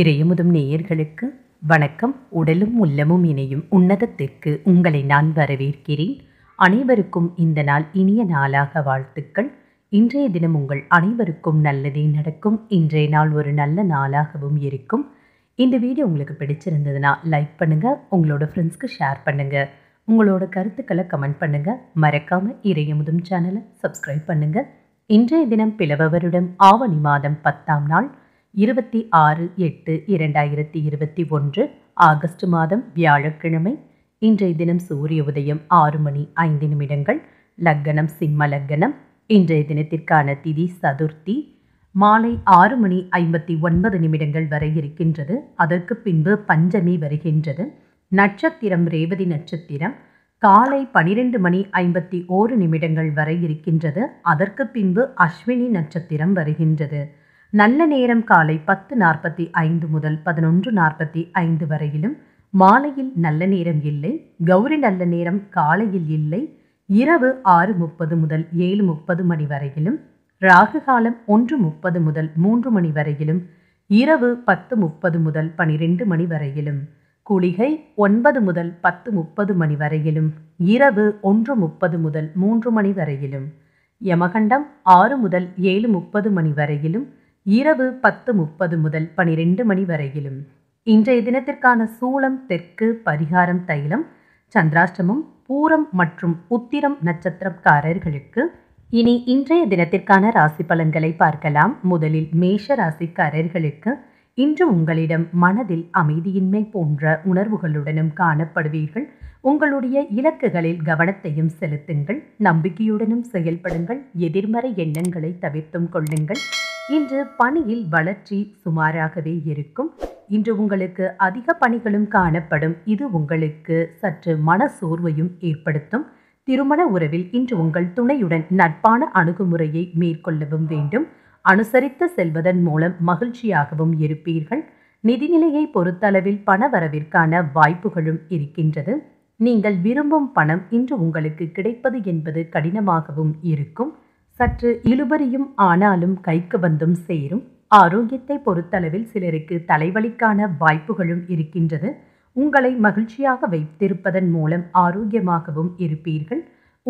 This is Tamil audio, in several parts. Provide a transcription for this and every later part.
இறையமுதும் நேயர்களுக்கு வணக்கம் உடலும் உள்ளமும் இணையும் உன்னதத்திற்கு உங்களை நான் வரவேற்கிறேன் அனைவருக்கும் இந்த நாள் இனிய நாளாக வாழ்த்துக்கள் இன்றைய தினம் உங்கள் அனைவருக்கும் நல்லதே நடக்கும் இன்றைய நாள் ஒரு நல்ல நாளாகவும் இருக்கும் இந்த வீடியோ உங்களுக்கு பிடிச்சிருந்ததுன்னா லைக் பண்ணுங்கள் உங்களோட ஃப்ரெண்ட்ஸ்க்கு ஷேர் பண்ணுங்கள் உங்களோட கருத்துக்களை கமெண்ட் பண்ணுங்கள் மறக்காமல் இறையமுதும் சேனலை சப்ஸ்கிரைப் பண்ணுங்கள் இன்றைய தினம் பிளவருடன் ஆவணி மாதம் பத்தாம் நாள் இருபத்தி ஆறு எட்டு இரண்டாயிரத்தி இருபத்தி ஒன்று ஆகஸ்ட் மாதம் வியாழக்கிழமை இன்றைய தினம் சூரிய உதயம் ஆறு மணி ஐந்து நிமிடங்கள் லக்கணம் சிம்ம லக்கணம் இன்றைய தினத்திற்கான திதி சதுர்த்தி மாலை ஆறு மணி ஐம்பத்தி ஒன்பது நிமிடங்கள் வரை இருக்கின்றது அதற்கு பின்பு பஞ்சமி வருகின்றது நட்சத்திரம் ரேவதி நட்சத்திரம் காலை பனிரெண்டு மணி ஐம்பத்தி ஓரு நிமிடங்கள் வரை இருக்கின்றது அதற்கு பின்பு அஸ்வினி நட்சத்திரம் வருகின்றது நல்ல நேரம் காலை பத்து நாற்பத்தி ஐந்து முதல் பதினொன்று நாற்பத்தி ஐந்து வரையிலும் மாலையில் நல்ல நேரம் இல்லை கௌரி நல்ல நேரம் காலையில் இல்லை இரவு ஆறு முப்பது முதல் ஏழு முப்பது மணி வரையிலும் ராகு காலம் ஒன்று முப்பது முதல் மூன்று மணி வரையிலும் இரவு பத்து முப்பது முதல் பனிரெண்டு மணி வரையிலும் குளிகை ஒன்பது முதல் பத்து முப்பது மணி வரையிலும் இரவு ஒன்று முப்பது முதல் மூன்று மணி வரையிலும் யமகண்டம் ஆறு முதல் ஏழு முப்பது மணி வரையிலும் இரவு பத்து முப்பது முதல் பனிரெண்டு மணி வரையிலும் இன்றைய தினத்திற்கான சூளம் தெற்கு பரிகாரம் தைலம் சந்திராஷ்டமம் பூரம் மற்றும் உத்திரம் நட்சத்திரக்காரர்களுக்கு இனி இன்றைய தினத்திற்கான ராசி பலன்களை பார்க்கலாம் முதலில் மேஷ ராசிக்காரர்களுக்கு இன்று உங்களிடம் மனதில் அமைதியின்மை போன்ற உணர்வுகளுடனும் காணப்படுவீர்கள் உங்களுடைய இலக்குகளில் கவனத்தையும் செலுத்துங்கள் நம்பிக்கையுடனும் செயல்படுங்கள் எதிர்மறை எண்ணங்களை தவிர்த்தும் கொள்ளுங்கள் இன்று பணியில் வளர்ச்சி சுமாராகவே இருக்கும் இன்று உங்களுக்கு அதிக பணிகளும் காணப்படும் இது உங்களுக்கு சற்று மன சோர்வையும் ஏற்படுத்தும் திருமண உறவில் இன்று உங்கள் துணையுடன் நட்பான அணுகுமுறையை மேற்கொள்ளவும் வேண்டும் அனுசரித்து செல்வதன் மூலம் மகிழ்ச்சியாகவும் இருப்பீர்கள் நிதிநிலையை பொறுத்தளவில் பண வரவிற்கான வாய்ப்புகளும் இருக்கின்றது நீங்கள் விரும்பும் பணம் இன்று உங்களுக்கு கிடைப்பது என்பது கடினமாகவும் இருக்கும் சற்று இழுபறியும் ஆனாலும் கைக்கு வந்தும் சேரும் ஆரோக்கியத்தை பொறுத்தளவில் சிலருக்கு தலைவலிக்கான வாய்ப்புகளும் இருக்கின்றது உங்களை மகிழ்ச்சியாக வைத்திருப்பதன் மூலம் ஆரோக்கியமாகவும் இருப்பீர்கள்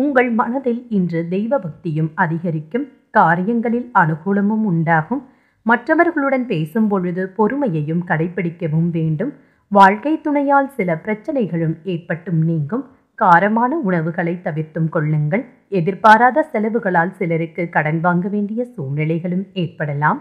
உங்கள் மனதில் இன்று தெய்வ பக்தியும் அதிகரிக்கும் காரியங்களில் அனுகூலமும் உண்டாகும் மற்றவர்களுடன் பேசும் பொழுது பொறுமையையும் கடைபிடிக்கவும் வேண்டும் வாழ்க்கை துணையால் சில பிரச்சனைகளும் ஏற்பட்டும் நீங்கும் காரமான உணவுகளை தவிர்த்தும் கொள்ளுங்கள் எதிர்பாராத செலவுகளால் சிலருக்கு கடன் வாங்க வேண்டிய சூழ்நிலைகளும் ஏற்படலாம்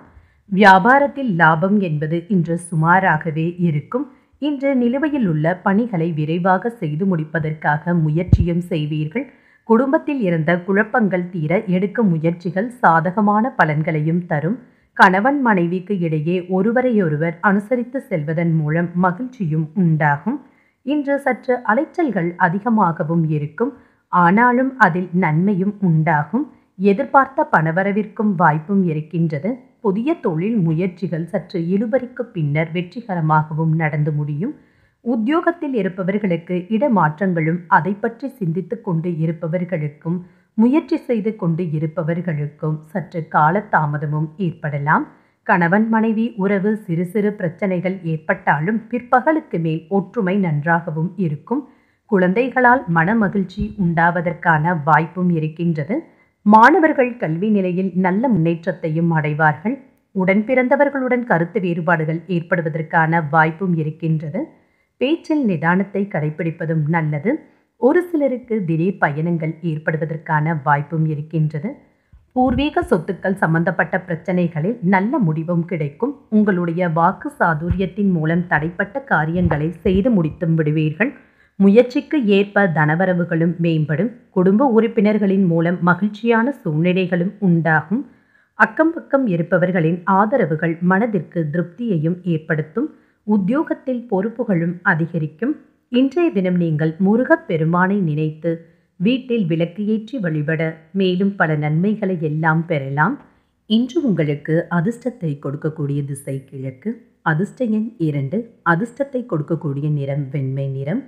வியாபாரத்தில் லாபம் என்பது இன்று சுமாராகவே இருக்கும் இன்று நிலுவையில் உள்ள பணிகளை விரைவாக செய்து முடிப்பதற்காக முயற்சியும் செய்வீர்கள் குடும்பத்தில் இருந்த குழப்பங்கள் தீர எடுக்க முயற்சிகள் சாதகமான பலன்களையும் தரும் கணவன் மனைவிக்கு இடையே ஒருவரையொருவர் அனுசரித்து செல்வதன் மூலம் மகிழ்ச்சியும் உண்டாகும் இன்று சற்று அலைச்சல்கள் அதிகமாகவும் இருக்கும் ஆனாலும் அதில் நன்மையும் உண்டாகும் எதிர்பார்த்த பணவரவிற்கும் வாய்ப்பும் இருக்கின்றது புதிய தொழில் முயற்சிகள் சற்று இழுபறிக்கு பின்னர் வெற்றிகரமாகவும் நடந்து முடியும் உத்தியோகத்தில் இருப்பவர்களுக்கு இடமாற்றங்களும் அதை பற்றி சிந்தித்து கொண்டு இருப்பவர்களுக்கும் முயற்சி செய்து கொண்டு இருப்பவர்களுக்கும் சற்று காலதாமதமும் ஏற்படலாம் கணவன் மனைவி உறவு சிறு சிறு பிரச்சனைகள் ஏற்பட்டாலும் பிற்பகலுக்கு மேல் ஒற்றுமை நன்றாகவும் இருக்கும் குழந்தைகளால் மனமகிழ்ச்சி உண்டாவதற்கான வாய்ப்பும் இருக்கின்றது மாணவர்கள் கல்வி நிலையில் நல்ல முன்னேற்றத்தையும் அடைவார்கள் உடன் பிறந்தவர்களுடன் கருத்து வேறுபாடுகள் ஏற்படுவதற்கான வாய்ப்பும் இருக்கின்றது பேச்சில் நிதானத்தை கடைபிடிப்பதும் நல்லது ஒரு சிலருக்கு திடீர் பயணங்கள் ஏற்படுவதற்கான வாய்ப்பும் இருக்கின்றது பூர்வீக சொத்துக்கள் சம்பந்தப்பட்ட பிரச்சனைகளில் நல்ல முடிவும் கிடைக்கும் உங்களுடைய வாக்கு சாதுரியத்தின் மூலம் தடைப்பட்ட காரியங்களை செய்து முடித்தும் விடுவீர்கள் முயற்சிக்கு ஏற்ப தனவரவுகளும் மேம்படும் குடும்ப உறுப்பினர்களின் மூலம் மகிழ்ச்சியான சூழ்நிலைகளும் உண்டாகும் அக்கம் பக்கம் இருப்பவர்களின் ஆதரவுகள் மனதிற்கு திருப்தியையும் ஏற்படுத்தும் உத்தியோகத்தில் பொறுப்புகளும் அதிகரிக்கும் இன்றைய தினம் நீங்கள் முருகப் பெருமானை நினைத்து வீட்டில் விளக்கு ஏற்றி வழிபட மேலும் பல நன்மைகளை எல்லாம் பெறலாம் இன்று உங்களுக்கு அதிர்ஷ்டத்தை கொடுக்கக்கூடிய திசை கிழக்கு அதிர்ஷ்ட எண் இரண்டு அதிர்ஷ்டத்தை கொடுக்கக்கூடிய நிறம் வெண்மை நிறம்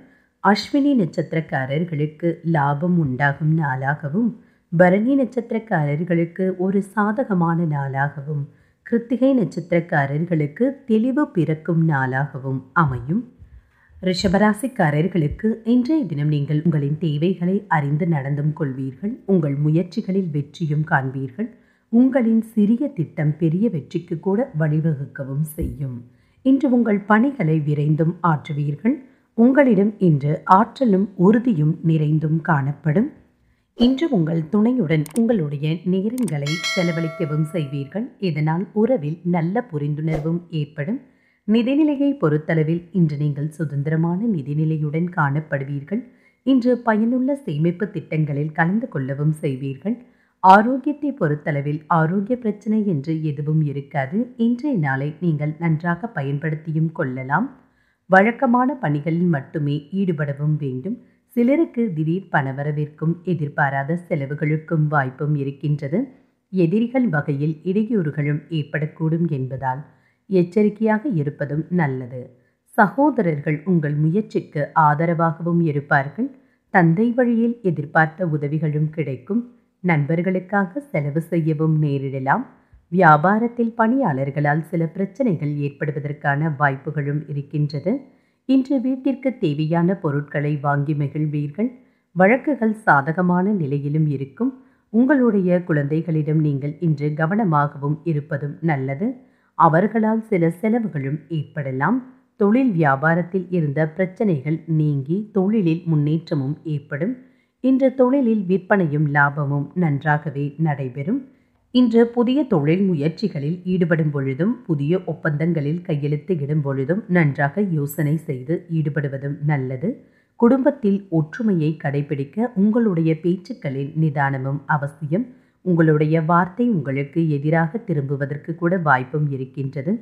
அஸ்வினி நட்சத்திரக்காரர்களுக்கு லாபம் உண்டாகும் நாளாகவும் பரணி நட்சத்திரக்காரர்களுக்கு ஒரு சாதகமான நாளாகவும் கிருத்திகை நட்சத்திரக்காரர்களுக்கு தெளிவு பிறக்கும் நாளாகவும் அமையும் ரிஷபராசிக்காரர்களுக்கு இன்றைய தினம் நீங்கள் உங்களின் தேவைகளை அறிந்து நடந்தும் கொள்வீர்கள் உங்கள் முயற்சிகளில் வெற்றியும் காண்பீர்கள் உங்களின் சிறிய திட்டம் பெரிய வெற்றிக்கு கூட வழிவகுக்கவும் செய்யும் இன்று உங்கள் பணிகளை விரைந்தும் ஆற்றுவீர்கள் உங்களிடம் இன்று ஆற்றலும் உறுதியும் நிறைந்தும் காணப்படும் இன்று உங்கள் துணையுடன் உங்களுடைய நேரங்களை செலவழிக்கவும் செய்வீர்கள் இதனால் உறவில் நல்ல புரிந்துணர்வும் ஏற்படும் நிதிநிலையை பொறுத்தளவில் இன்று நீங்கள் சுதந்திரமான நிதிநிலையுடன் காணப்படுவீர்கள் இன்று பயனுள்ள சேமிப்பு திட்டங்களில் கலந்து கொள்ளவும் செய்வீர்கள் ஆரோக்கியத்தை பொறுத்தளவில் ஆரோக்கிய பிரச்சனை என்று எதுவும் இருக்காது இன்றைய நாளை நீங்கள் நன்றாக பயன்படுத்தியும் கொள்ளலாம் வழக்கமான பணிகளில் மட்டுமே ஈடுபடவும் வேண்டும் சிலருக்கு திடீர் பணவரவிற்கும் எதிர்பாராத செலவுகளுக்கும் வாய்ப்பும் இருக்கின்றது எதிரிகள் வகையில் இடையூறுகளும் ஏற்படக்கூடும் என்பதால் எச்சரிக்கையாக இருப்பதும் நல்லது சகோதரர்கள் உங்கள் முயற்சிக்கு ஆதரவாகவும் இருப்பார்கள் தந்தை வழியில் எதிர்பார்த்த உதவிகளும் கிடைக்கும் நண்பர்களுக்காக செலவு செய்யவும் நேரிடலாம் வியாபாரத்தில் பணியாளர்களால் சில பிரச்சனைகள் ஏற்படுவதற்கான வாய்ப்புகளும் இருக்கின்றது இன்று வீட்டிற்கு தேவையான பொருட்களை வாங்கி மகிழ்வீர்கள் வழக்குகள் சாதகமான நிலையிலும் இருக்கும் உங்களுடைய குழந்தைகளிடம் நீங்கள் இன்று கவனமாகவும் இருப்பதும் நல்லது அவர்களால் சில செலவுகளும் ஏற்படலாம் தொழில் வியாபாரத்தில் இருந்த பிரச்சனைகள் நீங்கி தொழிலில் முன்னேற்றமும் ஏற்படும் இன்று தொழிலில் விற்பனையும் லாபமும் நன்றாகவே நடைபெறும் இன்று புதிய தொழில் முயற்சிகளில் ஈடுபடும் பொழுதும் புதிய ஒப்பந்தங்களில் கையெழுத்து இடும் பொழுதும் நன்றாக யோசனை செய்து ஈடுபடுவதும் நல்லது குடும்பத்தில் ஒற்றுமையை கடைபிடிக்க உங்களுடைய பேச்சுக்களில் நிதானமும் அவசியம் உங்களுடைய வார்த்தை உங்களுக்கு எதிராக திரும்புவதற்கு கூட வாய்ப்பும் இருக்கின்றது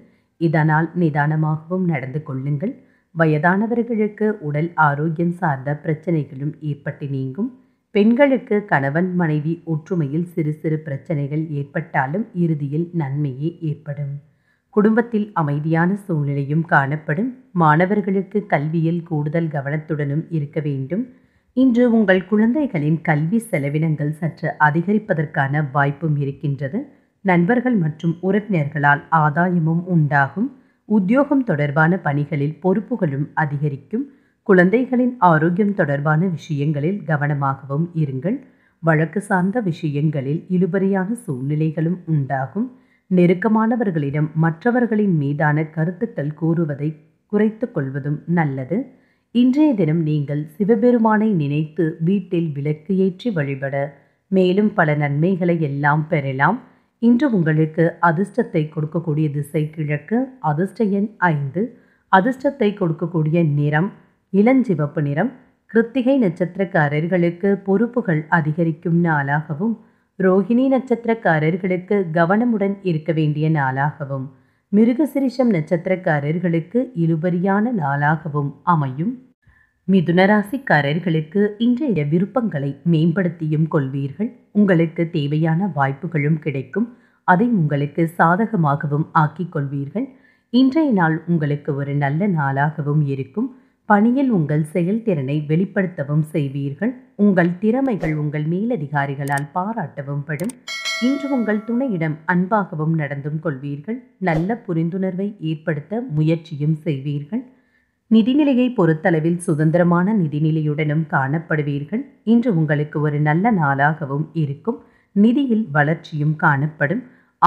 இதனால் நிதானமாகவும் நடந்து கொள்ளுங்கள் வயதானவர்களுக்கு உடல் ஆரோக்கியம் சார்ந்த பிரச்சனைகளும் ஏற்பட்டு நீங்கும் பெண்களுக்கு கணவன் மனைவி ஒற்றுமையில் சிறு சிறு பிரச்சனைகள் ஏற்பட்டாலும் இறுதியில் நன்மையே ஏற்படும் குடும்பத்தில் அமைதியான சூழ்நிலையும் காணப்படும் மாணவர்களுக்கு கல்வியில் கூடுதல் கவனத்துடனும் இருக்க வேண்டும் இன்று உங்கள் குழந்தைகளின் கல்வி செலவினங்கள் சற்று அதிகரிப்பதற்கான வாய்ப்பும் இருக்கின்றது நண்பர்கள் மற்றும் உறவினர்களால் ஆதாயமும் உண்டாகும் உத்தியோகம் தொடர்பான பணிகளில் பொறுப்புகளும் அதிகரிக்கும் குழந்தைகளின் ஆரோக்கியம் தொடர்பான விஷயங்களில் கவனமாகவும் இருங்கள் வழக்கு சார்ந்த விஷயங்களில் இழுபறியான சூழ்நிலைகளும் உண்டாகும் நெருக்கமானவர்களிடம் மற்றவர்களின் மீதான கருத்துக்கள் கூறுவதை குறைத்து கொள்வதும் நல்லது இன்றைய தினம் நீங்கள் சிவபெருமானை நினைத்து வீட்டில் விளக்கு ஏற்றி வழிபட மேலும் பல நன்மைகளை எல்லாம் பெறலாம் இன்று உங்களுக்கு அதிர்ஷ்டத்தை கொடுக்கக்கூடிய திசை கிழக்கு அதிர்ஷ்ட எண் ஐந்து அதிர்ஷ்டத்தை கொடுக்கக்கூடிய நிறம் இளஞ்சிவப்பு நிறம் கிருத்திகை நட்சத்திரக்காரர்களுக்கு பொறுப்புகள் அதிகரிக்கும் நாளாகவும் ரோஹிணி நட்சத்திரக்காரர்களுக்கு கவனமுடன் இருக்க வேண்டிய நாளாகவும் மிருகசிரிஷம் நட்சத்திரக்காரர்களுக்கு இழுபறியான நாளாகவும் அமையும் மிதுனராசிக்காரர்களுக்கு இன்றைய விருப்பங்களை மேம்படுத்தியும் கொள்வீர்கள் உங்களுக்கு தேவையான வாய்ப்புகளும் கிடைக்கும் அதை உங்களுக்கு சாதகமாகவும் ஆக்கிக் கொள்வீர்கள் இன்றைய நாள் உங்களுக்கு ஒரு நல்ல நாளாகவும் இருக்கும் பணியில் உங்கள் செயல்திறனை வெளிப்படுத்தவும் செய்வீர்கள் உங்கள் திறமைகள் உங்கள் மேலதிகாரிகளால் பாராட்டவும் படும் இன்று உங்கள் துணையிடம் அன்பாகவும் நடந்தும் கொள்வீர்கள் நல்ல புரிந்துணர்வை ஏற்படுத்த முயற்சியும் செய்வீர்கள் நிதிநிலையை பொறுத்தளவில் சுதந்திரமான நிதிநிலையுடனும் காணப்படுவீர்கள் இன்று உங்களுக்கு ஒரு நல்ல நாளாகவும் இருக்கும் நிதியில் வளர்ச்சியும் காணப்படும்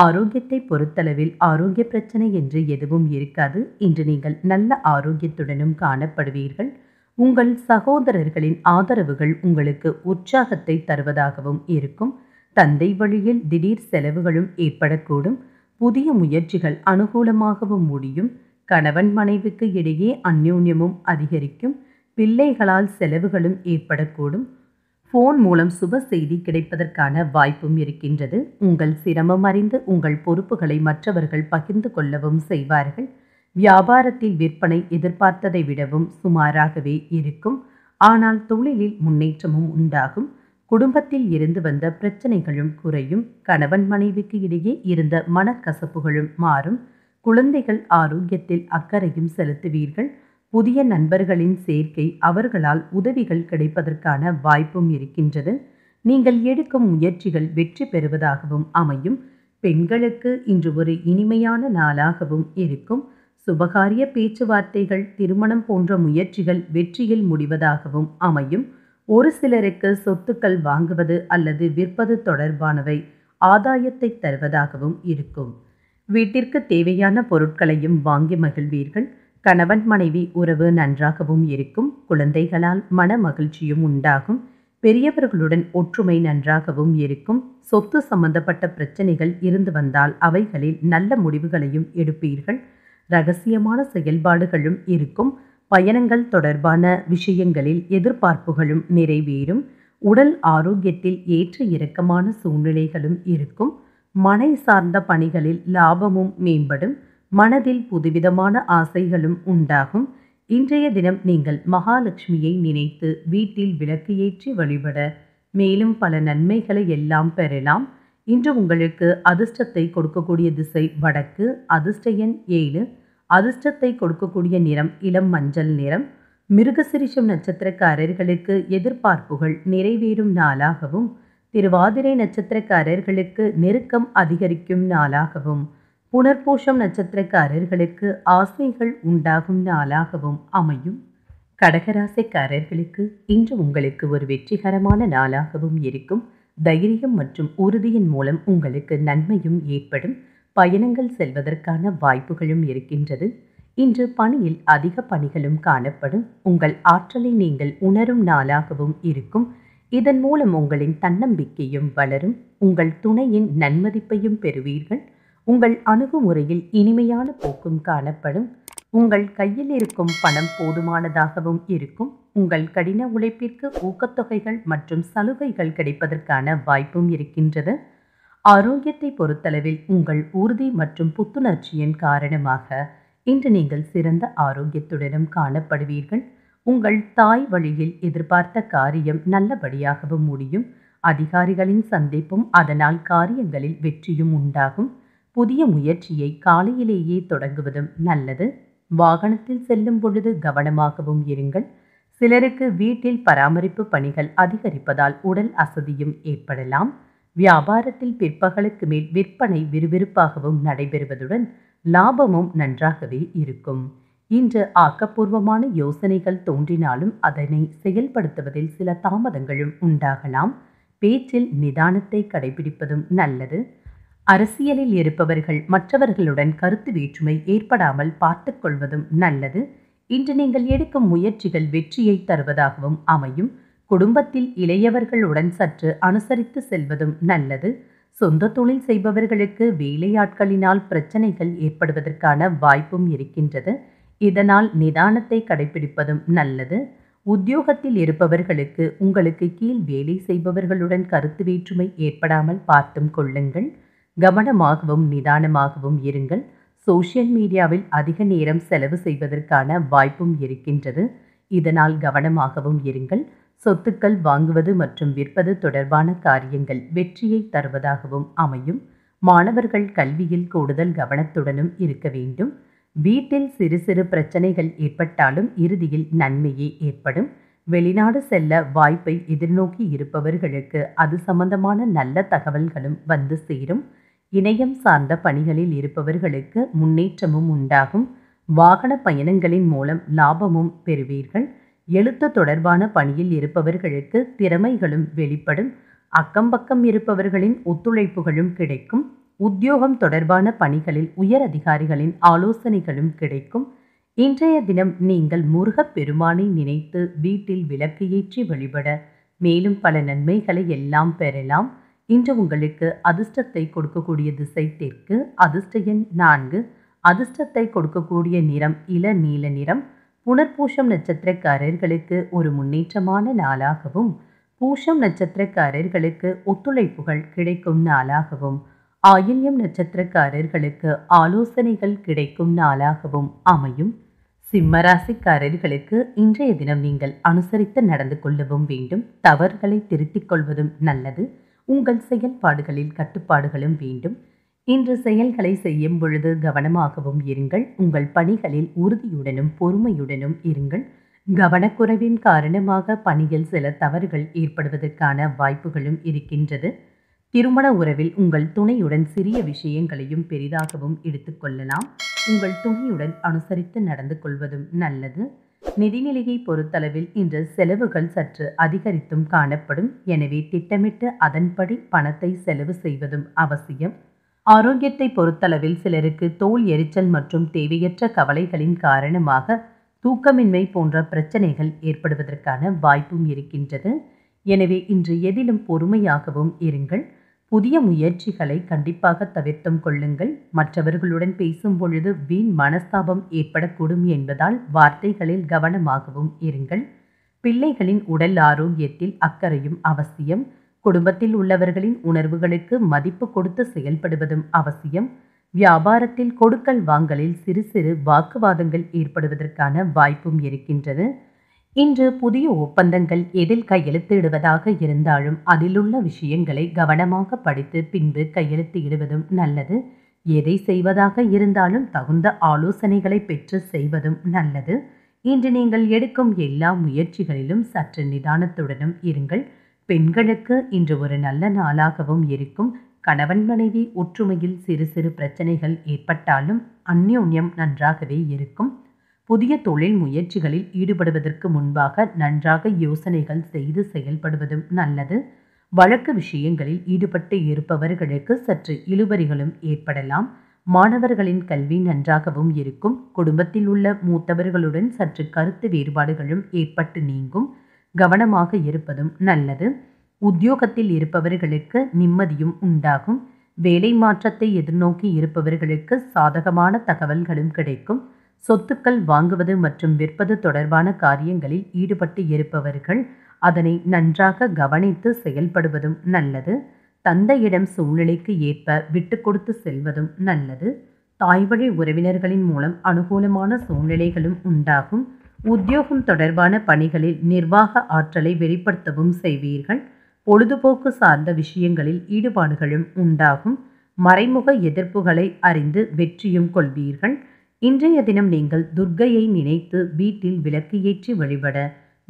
ஆரோக்கியத்தை பொறுத்தளவில் ஆரோக்கிய பிரச்சனை என்று எதுவும் இருக்காது இன்று நீங்கள் நல்ல ஆரோக்கியத்துடனும் காணப்படுவீர்கள் உங்கள் சகோதரர்களின் ஆதரவுகள் உங்களுக்கு உற்சாகத்தை தருவதாகவும் இருக்கும் தந்தை வழியில் திடீர் செலவுகளும் ஏற்படக்கூடும் புதிய முயற்சிகள் அனுகூலமாகவும் முடியும் கணவன் மனைவிக்கு இடையே அந்யோன்யமும் அதிகரிக்கும் பிள்ளைகளால் செலவுகளும் ஏற்படக்கூடும் ஃபோன் மூலம் சுப செய்தி கிடைப்பதற்கான வாய்ப்பும் இருக்கின்றது உங்கள் சிரமம் அறிந்து உங்கள் பொறுப்புகளை மற்றவர்கள் பகிர்ந்து கொள்ளவும் செய்வார்கள் வியாபாரத்தில் விற்பனை எதிர்பார்த்ததை விடவும் சுமாராகவே இருக்கும் ஆனால் தொழிலில் முன்னேற்றமும் உண்டாகும் குடும்பத்தில் இருந்து வந்த பிரச்சனைகளும் குறையும் கணவன் மனைவிக்கு இடையே இருந்த மனக்கசப்புகளும் மாறும் குழந்தைகள் ஆரோக்கியத்தில் அக்கறையும் செலுத்துவீர்கள் புதிய நண்பர்களின் சேர்க்கை அவர்களால் உதவிகள் கிடைப்பதற்கான வாய்ப்பும் இருக்கின்றது நீங்கள் எடுக்கும் முயற்சிகள் வெற்றி பெறுவதாகவும் அமையும் பெண்களுக்கு இன்று ஒரு இனிமையான நாளாகவும் இருக்கும் சுபகாரிய பேச்சுவார்த்தைகள் திருமணம் போன்ற முயற்சிகள் வெற்றியில் முடிவதாகவும் அமையும் ஒரு சிலருக்கு சொத்துக்கள் வாங்குவது அல்லது விற்பது தொடர்பானவை ஆதாயத்தை தருவதாகவும் இருக்கும் வீட்டிற்கு தேவையான பொருட்களையும் வாங்கி மகிழ்வீர்கள் கணவன் மனைவி உறவு நன்றாகவும் இருக்கும் குழந்தைகளால் மன மகிழ்ச்சியும் உண்டாகும் பெரியவர்களுடன் ஒற்றுமை நன்றாகவும் இருக்கும் சொத்து சம்பந்தப்பட்ட பிரச்சனைகள் இருந்து வந்தால் அவைகளில் நல்ல முடிவுகளையும் எடுப்பீர்கள் ரகசியமான செயல்பாடுகளும் இருக்கும் பயணங்கள் தொடர்பான விஷயங்களில் எதிர்பார்ப்புகளும் நிறைவேறும் உடல் ஆரோக்கியத்தில் ஏற்ற இறக்கமான சூழ்நிலைகளும் இருக்கும் மனை சார்ந்த பணிகளில் லாபமும் மேம்படும் மனதில் புதுவிதமான ஆசைகளும் உண்டாகும் இன்றைய தினம் நீங்கள் மகாலட்சுமியை நினைத்து வீட்டில் விளக்கு ஏற்றி வழிபட மேலும் பல நன்மைகளை எல்லாம் பெறலாம் இன்று உங்களுக்கு அதிர்ஷ்டத்தை கொடுக்கக்கூடிய திசை வடக்கு அதிர்ஷ்ட எண் ஏழு அதிர்ஷ்டத்தை கொடுக்கக்கூடிய நிறம் இளம் மஞ்சள் நிறம் மிருகசிரிஷம் நட்சத்திரக்காரர்களுக்கு எதிர்பார்ப்புகள் நிறைவேறும் நாளாகவும் திருவாதிரை நட்சத்திரக்காரர்களுக்கு நெருக்கம் அதிகரிக்கும் நாளாகவும் புனர்பூஷம் நட்சத்திரக்காரர்களுக்கு ஆசைகள் உண்டாகும் நாளாகவும் அமையும் கடகராசிக்காரர்களுக்கு இன்று உங்களுக்கு ஒரு வெற்றிகரமான நாளாகவும் இருக்கும் தைரியம் மற்றும் உறுதியின் மூலம் உங்களுக்கு நன்மையும் ஏற்படும் பயணங்கள் செல்வதற்கான வாய்ப்புகளும் இருக்கின்றது இன்று பணியில் அதிக பணிகளும் காணப்படும் உங்கள் ஆற்றலை நீங்கள் உணரும் நாளாகவும் இருக்கும் இதன் மூலம் உங்களின் தன்னம்பிக்கையும் வளரும் உங்கள் துணையின் நன்மதிப்பையும் பெறுவீர்கள் உங்கள் அணுகுமுறையில் இனிமையான போக்கும் காணப்படும் உங்கள் கையில் இருக்கும் பணம் போதுமானதாகவும் இருக்கும் உங்கள் கடின உழைப்பிற்கு ஊக்கத்தொகைகள் மற்றும் சலுகைகள் கிடைப்பதற்கான வாய்ப்பும் இருக்கின்றது ஆரோக்கியத்தை பொறுத்தளவில் உங்கள் உறுதி மற்றும் புத்துணர்ச்சியின் காரணமாக இன்று நீங்கள் சிறந்த ஆரோக்கியத்துடனும் காணப்படுவீர்கள் உங்கள் தாய் வழியில் எதிர்பார்த்த காரியம் நல்லபடியாகவும் முடியும் அதிகாரிகளின் சந்திப்பும் அதனால் காரியங்களில் வெற்றியும் உண்டாகும் புதிய முயற்சியை காலையிலேயே தொடங்குவதும் நல்லது வாகனத்தில் செல்லும் பொழுது கவனமாகவும் இருங்கள் சிலருக்கு வீட்டில் பராமரிப்பு பணிகள் அதிகரிப்பதால் உடல் அசதியும் ஏற்படலாம் வியாபாரத்தில் பிற்பகலுக்கு மேல் விற்பனை விறுவிறுப்பாகவும் நடைபெறுவதுடன் லாபமும் நன்றாகவே இருக்கும் இன்று ஆக்கப்பூர்வமான யோசனைகள் தோன்றினாலும் அதனை செயல்படுத்துவதில் சில தாமதங்களும் உண்டாகலாம் பேச்சில் நிதானத்தை கடைபிடிப்பதும் நல்லது அரசியலில் இருப்பவர்கள் மற்றவர்களுடன் கருத்து வேற்றுமை ஏற்படாமல் பார்த்து கொள்வதும் நல்லது இன்று நீங்கள் எடுக்கும் முயற்சிகள் வெற்றியை தருவதாகவும் அமையும் குடும்பத்தில் இளையவர்களுடன் சற்று அனுசரித்து செல்வதும் நல்லது சொந்த தொழில் செய்பவர்களுக்கு வேலையாட்களினால் பிரச்சனைகள் ஏற்படுவதற்கான வாய்ப்பும் இருக்கின்றது இதனால் நிதானத்தை கடைபிடிப்பதும் நல்லது உத்தியோகத்தில் இருப்பவர்களுக்கு உங்களுக்கு கீழ் வேலை செய்பவர்களுடன் கருத்து வேற்றுமை ஏற்படாமல் பார்த்தும் கொள்ளுங்கள் கவனமாகவும் நிதானமாகவும் இருங்கள் சோஷியல் மீடியாவில் அதிக நேரம் செலவு செய்வதற்கான வாய்ப்பும் இருக்கின்றது இதனால் கவனமாகவும் இருங்கள் சொத்துக்கள் வாங்குவது மற்றும் விற்பது தொடர்பான காரியங்கள் வெற்றியை தருவதாகவும் அமையும் மாணவர்கள் கல்வியில் கூடுதல் கவனத்துடனும் இருக்க வேண்டும் வீட்டில் சிறு சிறு பிரச்சனைகள் ஏற்பட்டாலும் இறுதியில் நன்மையே ஏற்படும் வெளிநாடு செல்ல வாய்ப்பை எதிர்நோக்கி இருப்பவர்களுக்கு அது சம்பந்தமான நல்ல தகவல்களும் வந்து சேரும் இணையம் சார்ந்த பணிகளில் இருப்பவர்களுக்கு முன்னேற்றமும் உண்டாகும் வாகன பயணங்களின் மூலம் லாபமும் பெறுவீர்கள் எழுத்து தொடர்பான பணியில் இருப்பவர்களுக்கு திறமைகளும் வெளிப்படும் அக்கம்பக்கம் இருப்பவர்களின் ஒத்துழைப்புகளும் கிடைக்கும் உத்தியோகம் தொடர்பான பணிகளில் உயர் அதிகாரிகளின் ஆலோசனைகளும் கிடைக்கும் இன்றைய தினம் நீங்கள் முருகப் பெருமானை நினைத்து வீட்டில் விளக்கு ஏற்றி வழிபட மேலும் பல நன்மைகளை எல்லாம் பெறலாம் இன்று உங்களுக்கு அதிர்ஷ்டத்தை கொடுக்கக்கூடிய திசை தெற்கு அதிர்ஷ்ட எண் நான்கு அதிர்ஷ்டத்தை கொடுக்கக்கூடிய நிறம் இள நீல நிறம் புனர்பூஷம் நட்சத்திரக்காரர்களுக்கு ஒரு முன்னேற்றமான நாளாகவும் பூஷம் நட்சத்திரக்காரர்களுக்கு ஒத்துழைப்புகள் கிடைக்கும் நாளாகவும் ஆயில்யம் நட்சத்திரக்காரர்களுக்கு ஆலோசனைகள் கிடைக்கும் நாளாகவும் அமையும் சிம்மராசிக்காரர்களுக்கு இன்றைய தினம் நீங்கள் அனுசரித்து நடந்து கொள்ளவும் வேண்டும் தவறுகளை திருத்திக் கொள்வதும் நல்லது உங்கள் செயல்பாடுகளில் கட்டுப்பாடுகளும் வேண்டும் இன்று செயல்களை செய்யும் பொழுது கவனமாகவும் இருங்கள் உங்கள் பணிகளில் உறுதியுடனும் பொறுமையுடனும் இருங்கள் கவனக்குறைவின் காரணமாக பணியில் சில தவறுகள் ஏற்படுவதற்கான வாய்ப்புகளும் இருக்கின்றது திருமண உறவில் உங்கள் துணையுடன் சிறிய விஷயங்களையும் பெரிதாகவும் எடுத்துக்கொள்ளலாம் உங்கள் துணையுடன் அனுசரித்து நடந்து கொள்வதும் நல்லது நிதிநிலையை பொறுத்தளவில் இன்று செலவுகள் சற்று அதிகரித்தும் காணப்படும் எனவே திட்டமிட்டு அதன்படி பணத்தை செலவு செய்வதும் அவசியம் ஆரோக்கியத்தை பொறுத்தளவில் சிலருக்கு தோல் எரிச்சல் மற்றும் தேவையற்ற கவலைகளின் காரணமாக தூக்கமின்மை போன்ற பிரச்சனைகள் ஏற்படுவதற்கான வாய்ப்பும் இருக்கின்றது எனவே இன்று எதிலும் பொறுமையாகவும் இருங்கள் புதிய முயற்சிகளை கண்டிப்பாக தவிர்த்தும் கொள்ளுங்கள் மற்றவர்களுடன் பேசும் பொழுது வீண் மனஸ்தாபம் ஏற்படக்கூடும் என்பதால் வார்த்தைகளில் கவனமாகவும் இருங்கள் பிள்ளைகளின் உடல் ஆரோக்கியத்தில் அக்கறையும் அவசியம் குடும்பத்தில் உள்ளவர்களின் உணர்வுகளுக்கு மதிப்பு கொடுத்து செயல்படுவதும் அவசியம் வியாபாரத்தில் கொடுக்கல் வாங்கலில் சிறு சிறு வாக்குவாதங்கள் ஏற்படுவதற்கான வாய்ப்பும் இருக்கின்றது இன்று புதிய ஒப்பந்தங்கள் எதில் கையெழுத்திடுவதாக இருந்தாலும் அதிலுள்ள விஷயங்களை கவனமாக படித்து பின்பு கையெழுத்திடுவதும் நல்லது எதை செய்வதாக இருந்தாலும் தகுந்த ஆலோசனைகளை பெற்று செய்வதும் நல்லது இன்று நீங்கள் எடுக்கும் எல்லா முயற்சிகளிலும் சற்று நிதானத்துடனும் இருங்கள் பெண்களுக்கு இன்று ஒரு நல்ல நாளாகவும் இருக்கும் கணவன் மனைவி ஒற்றுமையில் சிறு சிறு பிரச்சனைகள் ஏற்பட்டாலும் அந்யோன்யம் நன்றாகவே இருக்கும் புதிய தொழில் முயற்சிகளில் ஈடுபடுவதற்கு முன்பாக நன்றாக யோசனைகள் செய்து செயல்படுவதும் நல்லது வழக்கு விஷயங்களில் ஈடுபட்டு இருப்பவர்களுக்கு சற்று இழுபறிகளும் ஏற்படலாம் மாணவர்களின் கல்வி நன்றாகவும் இருக்கும் குடும்பத்தில் உள்ள மூத்தவர்களுடன் சற்று கருத்து வேறுபாடுகளும் ஏற்பட்டு நீங்கும் கவனமாக இருப்பதும் நல்லது உத்தியோகத்தில் இருப்பவர்களுக்கு நிம்மதியும் உண்டாகும் வேலை மாற்றத்தை எதிர்நோக்கி இருப்பவர்களுக்கு சாதகமான தகவல்களும் கிடைக்கும் சொத்துக்கள் வாங்குவது மற்றும் விற்பது தொடர்பான காரியங்களில் ஈடுபட்டு இருப்பவர்கள் அதனை நன்றாக கவனித்து செயல்படுவதும் நல்லது தந்தையிடம் சூழ்நிலைக்கு ஏற்ப விட்டு கொடுத்து செல்வதும் நல்லது தாய்வழி உறவினர்களின் மூலம் அனுகூலமான சூழ்நிலைகளும் உண்டாகும் உத்தியோகம் தொடர்பான பணிகளில் நிர்வாக ஆற்றலை வெளிப்படுத்தவும் செய்வீர்கள் பொழுதுபோக்கு சார்ந்த விஷயங்களில் ஈடுபாடுகளும் உண்டாகும் மறைமுக எதிர்ப்புகளை அறிந்து வெற்றியும் கொள்வீர்கள் இன்றைய தினம் நீங்கள் துர்கையை நினைத்து வீட்டில் விளக்கு ஏற்றி வழிபட